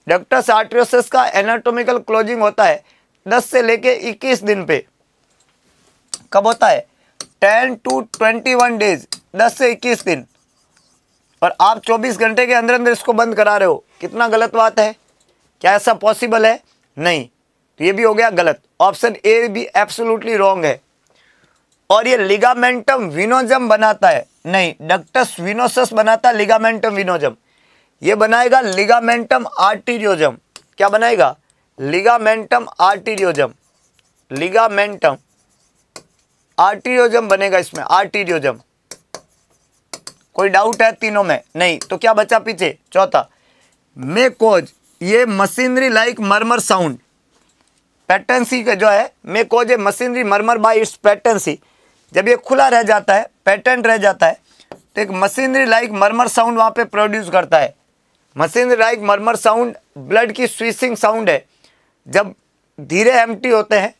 ductus arteriosus का एनाटोमिकल क्लोजिंग होता है दस से लेके इक्कीस दिन पे कब होता है ten to twenty one days दस से इक्कीस दिन और आप चौबीस घंटे के अंदर अंदर इसको बंद करा रहे हो कितना गलत बात है क्या ऐसा पॉसिबल है नहीं तो ये भी हो गया गलत ऑप्शन ए भी एब्सोल्युटली रॉन्ग है और ये लिगामेंटम विनोजम बनाता है नहीं डक्टस विनोसस बनाता है लिगामेंटम विनोजम ये बनाएगा लिगामेंटम आर्टीरियोजम क्या बनाएगा लिगामेंटम आर्टीरियोजम लिगामेंटम आर्टीरियोजम बनेगा इसमें आर्टीरियोजम कोई डाउट है तीनों में नहीं तो क्या बचा पीछे चौथा मे कोज ये machinery like murmur sound patency का जो है may cause a machinery murmur by its patency जब ये खुला रह जाता है पैटर्न रह जाता है तो एक मशीनरी लाइक मरमर साउंड वहाँ पे प्रोड्यूस करता है machinery like murmur sound blood की स्विशिंग साउंड है जब धीरे एम्प्टी होते हैं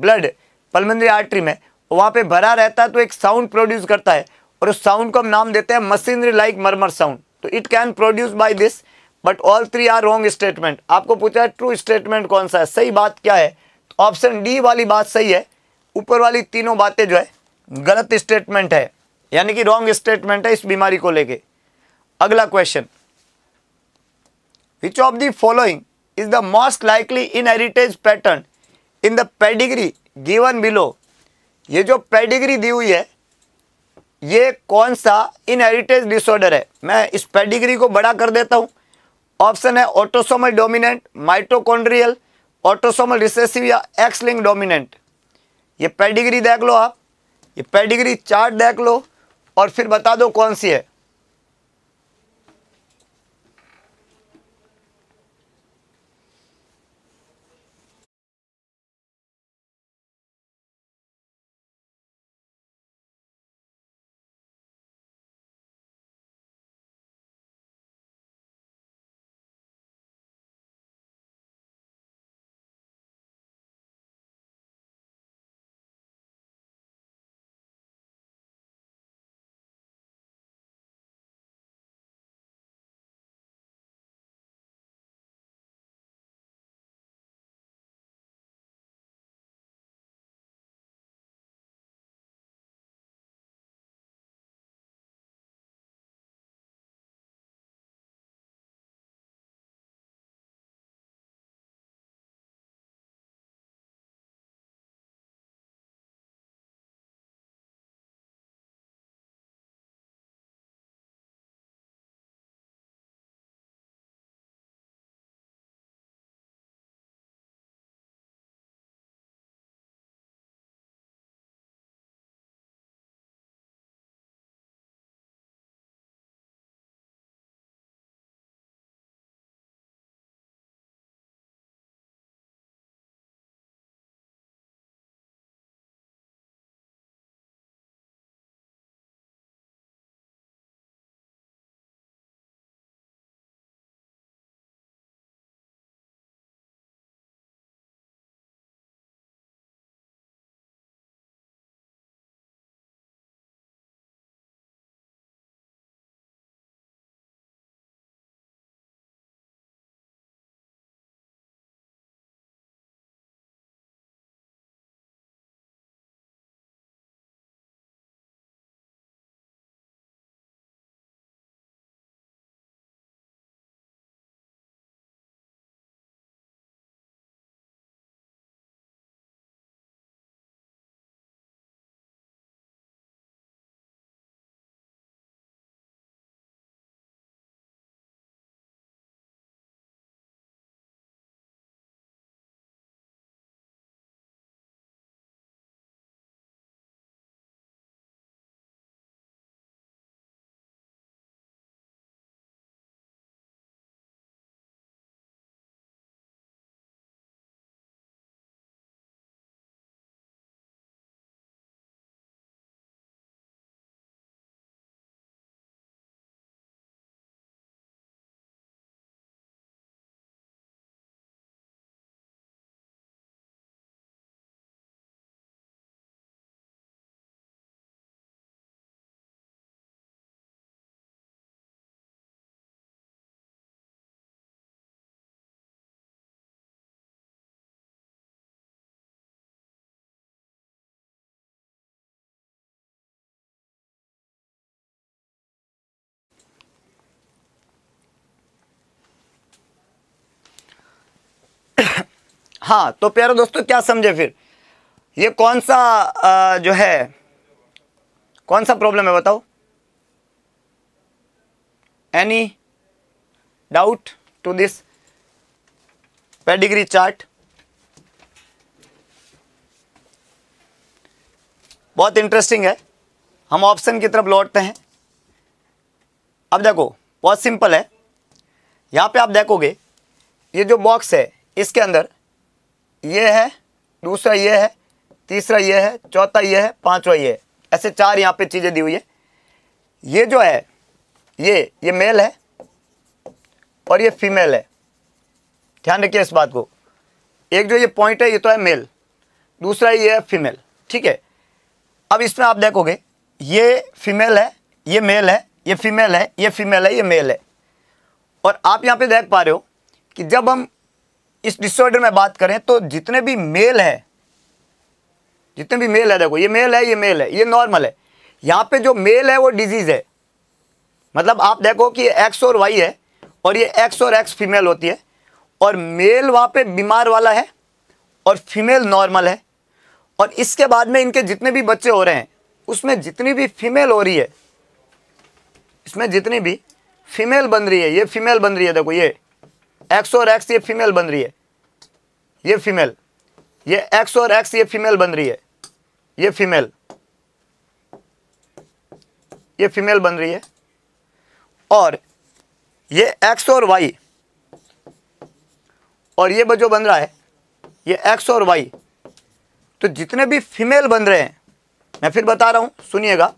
ब्लड पलमंदरी आर्ट्री में वहाँ पे भरा रहता है तो एक साउंड प्रोड्यूस करता है और उस साउंड को हम नाम देते हैं मशीनरी लाइक मरमर साउंड तो it can produce by this but all three are wrong statement आपको पूछा है ट्रू स्टेटमेंट कौन सा है सही बात क्या है ऑप्शन तो डी वाली बात सही है ऊपर वाली तीनों बातें जो है गलत स्टेटमेंट है यानी कि रॉन्ग स्टेटमेंट है इस बीमारी को लेके अगला question which of the following is the most likely inheritance pattern in the pedigree given below ये जो पेडिग्री दी हुई है ये कौन सा इनहेरिटेज डिसऑर्डर है मैं इस पेडिग्री को बड़ा कर देता हूँ ऑप्शन है autosomal dominant mitochondrial autosomal recessive या एक्सलिंग डोमिनेंट ये पेडिग्री देख लो आप ये पेडिग्री चार्ट देख लो और फिर बता दो कौन सी है हाँ तो प्यारे दोस्तों क्या समझे फिर ये कौन सा आ, जो है कौन सा प्रॉब्लम है बताओ any doubt to this pedigree chart बहुत इंटरेस्टिंग है हम ऑप्शन की तरफ लौटते हैं अब देखो बहुत सिंपल है यहाँ पे आप देखोगे ये जो बॉक्स है इसके अंदर ये है दूसरा ये है तीसरा ये है चौथा ये है पांचवा ये है ऐसे चार यहाँ पे चीज़ें दी हुई है ये जो है ये ये मेल है और ये फीमेल है ध्यान रखिए इस बात को एक जो ये पॉइंट है ये तो है मेल दूसरा ये है फीमेल ठीक है अब इसमें आप देखोगे ये फीमेल है ये मेल है ये फीमेल है ये फीमेल है ये मेल है और आप यहाँ पे देख पा रहे हो कि जब हम इस डिसऑर्डर में बात करें तो जितने भी मेल है जितने भी मेल है देखो ये मेल है ये मेल है ये नॉर्मल है यहाँ पे जो मेल है वो डिजीज़ है मतलब आप देखो कि ये एक्स और वाई है और ये एक्स और एक्स फीमेल होती है और मेल वहाँ पे बीमार वाला है और फीमेल नॉर्मल है और इसके बाद में इनके जितने भी बच्चे हो रहे हैं उसमें जितनी भी फीमेल हो रही है इसमें जितनी भी फीमेल बन रही है ये फीमेल बन रही है देखो ये एक्स और एक्स ये फीमेल बन रही है ये फीमेल ये एक्स और एक्स ये फीमेल बन रही है ये फीमेल ये फीमेल बन रही है और ये एक्स और वाई और ये जो बन रहा है ये एक्स और वाई तो जितने भी फीमेल बन रहे हैं मैं फिर बता रहा हूं सुनिएगा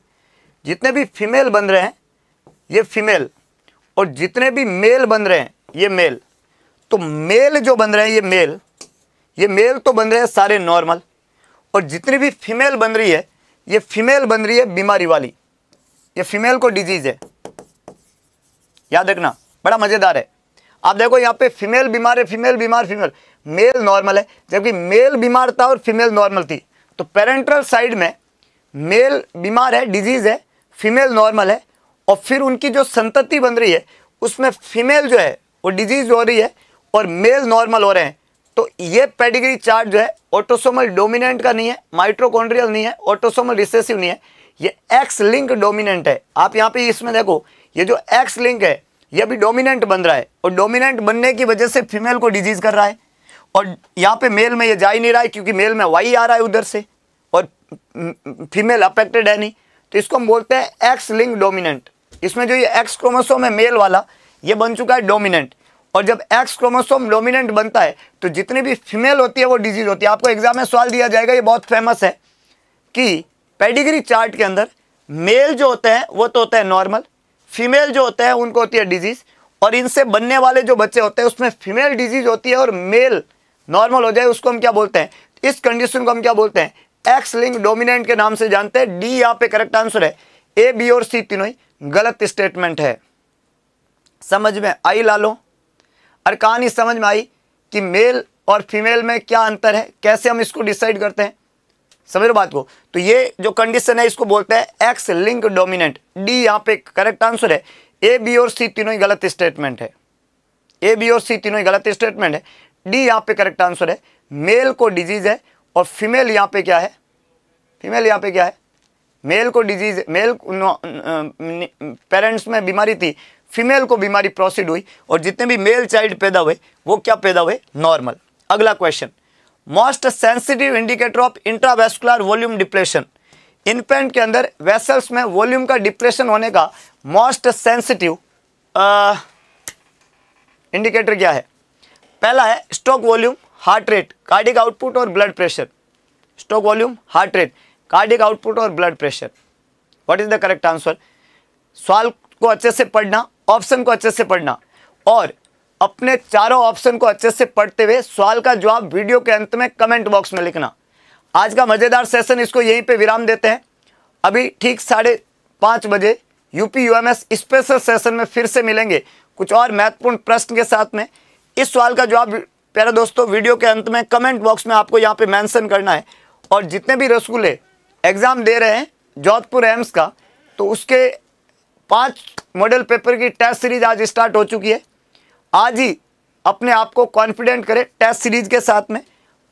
जितने भी फीमेल बन रहे हैं ये फीमेल और जितने भी मेल बन रहे हैं ये मेल तो मेल जो बन रहे हैं ये मेल ये मेल तो बन रहे हैं सारे नॉर्मल और जितनी भी फीमेल बन रही है ये फीमेल बन रही है बीमारी वाली ये फीमेल को डिजीज़ है याद रखना बड़ा मज़ेदार है आप देखो यहाँ पे फीमेल बीमार है फीमेल बीमार फीमेल मेल नॉर्मल है जबकि मेल बीमार था और फीमेल नॉर्मल थी तो पेरेंट्रल साइड में मेल बीमार है डिजीज़ है फीमेल नॉर्मल है और फिर उनकी जो संतति बन रही है उसमें फीमेल जो है वो डिजीज़ हो रही है और मेल नॉर्मल हो रहे हैं तो ये पेडिग्री चार्ट जो है ऑटोसोमल डोमिनेंट का नहीं है माइट्रोकॉन्ड्रियल नहीं है ऑटोसोमल रिसेसिव नहीं है ये एक्स लिंक डोमिनेंट है आप यहाँ पे इसमें देखो ये जो एक्स लिंक है ये अभी डोमिनेंट बन रहा है और डोमिनेंट बनने की वजह से फीमेल को डिजीज़ कर रहा है और यहाँ पे मेल में ये जा ही नहीं रहा है क्योंकि मेल में वाई आ रहा है उधर से और फीमेल अफेक्टेड है नहीं तो इसको हम बोलते हैं एक्स लिंक डोमिनेंट इसमें जो ये एक्स क्रोमोसोम है मेल वाला ये बन चुका है डोमिनेंट और जब एक्स क्रोमोसोम डोमिनेंट बनता है तो जितनी भी फीमेल होती है वो डिजीज़ होती है आपको एग्जाम में सवाल दिया जाएगा ये बहुत फेमस है कि पेडिग्री चार्ट के अंदर मेल जो होते हैं वो तो होता है नॉर्मल फीमेल जो होते हैं उनको होती है डिजीज़ और इनसे बनने वाले जो बच्चे होते हैं उसमें फीमेल डिजीज़ होती है और मेल नॉर्मल हो जाए उसको हम क्या बोलते हैं इस कंडीशन को हम क्या बोलते हैं एक्स लिंक डोमिनेंट के नाम से जानते हैं डी यहाँ पे करेक्ट आंसर है ए बी और सी तीनों ही गलत स्टेटमेंट है समझ में आई ला लो और कहानी समझ में आई कि मेल और फीमेल में क्या अंतर है कैसे हम इसको डिसाइड करते हैं समझ रहे बात को तो ये जो कंडीशन है इसको बोलते हैं एक्स लिंक डोमिनेंट डी यहाँ पे करेक्ट आंसर है ए बी और सी तीनों ही गलत स्टेटमेंट है ए बी और सी तीनों ही गलत स्टेटमेंट है डी यहाँ पे करेक्ट आंसर है मेल को डिजीज़ है और फीमेल यहाँ पे क्या है फीमेल यहाँ पे क्या है मेल को डिजीज़ मेल पेरेंट्स में बीमारी थी फीमेल को बीमारी प्रोसीड हुई और जितने भी मेल चाइल्ड पैदा हुए वो क्या पैदा हुए नॉर्मल अगला question most sensitive indicator of intravascular volume depression infant के अंदर वेसल्स में वॉल्यूम का डिप्रेशन होने का मोस्ट सेंसिटिव इंडिकेटर क्या है पहला है stroke volume heart rate cardiac output और blood pressure stroke volume heart rate cardiac output और blood pressure what is the correct answer सवाल को अच्छे से पढ़ना ऑप्शन को अच्छे से पढ़ना और अपने चारों ऑप्शन को अच्छे से पढ़ते हुए सवाल का जवाब वीडियो के अंत में कमेंट बॉक्स में लिखना आज का मज़ेदार सेशन इसको यहीं पे विराम देते हैं अभी ठीक साढ़े पाँच बजे यूपी यूएमएस स्पेशल सेशन में फिर से मिलेंगे कुछ और महत्वपूर्ण प्रश्न के साथ में इस सवाल का जवाब प्यारे दोस्तों वीडियो के अंत में कमेंट बॉक्स में आपको यहाँ पे मैंशन करना है और जितने भी रसगुल्ले एग्ज़ाम दे रहे हैं जोधपुर एम्स का तो उसके पांच मॉडल पेपर की टेस्ट सीरीज आज स्टार्ट हो चुकी है आज ही अपने आप को कॉन्फिडेंट करें टेस्ट सीरीज के साथ में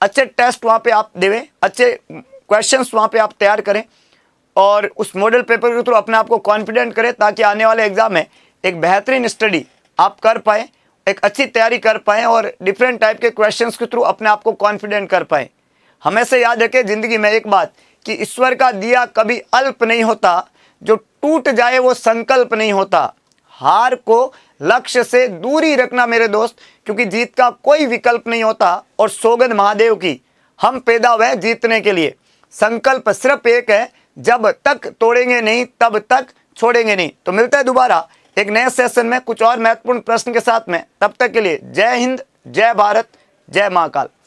अच्छे टेस्ट वहाँ पे आप देवें अच्छे क्वेश्चंस वहाँ पे आप तैयार करें और उस मॉडल पेपर के थ्रू अपने आप को कॉन्फिडेंट करें ताकि आने वाले एग्ज़ाम में एक बेहतरीन स्टडी आप कर पाएँ एक अच्छी तैयारी कर पाएँ और डिफरेंट टाइप के क्वेश्चन के थ्रू अपने आप को कॉन्फिडेंट कर पाएँ हमेशा याद रखें ज़िंदगी में एक बात कि ईश्वर का दिया कभी अल्प नहीं होता जो टूट जाए वो संकल्प नहीं होता हार को लक्ष्य से दूरी रखना मेरे दोस्त क्योंकि जीत का कोई विकल्प नहीं होता और सोगन महादेव की हम पैदा हुए जीतने के लिए संकल्प सिर्फ एक है जब तक तोड़ेंगे नहीं तब तक छोड़ेंगे नहीं तो मिलते हैं दोबारा एक नए सेशन में कुछ और महत्वपूर्ण प्रश्न के साथ में तब तक के लिए जय हिंद जय भारत जय महाकाल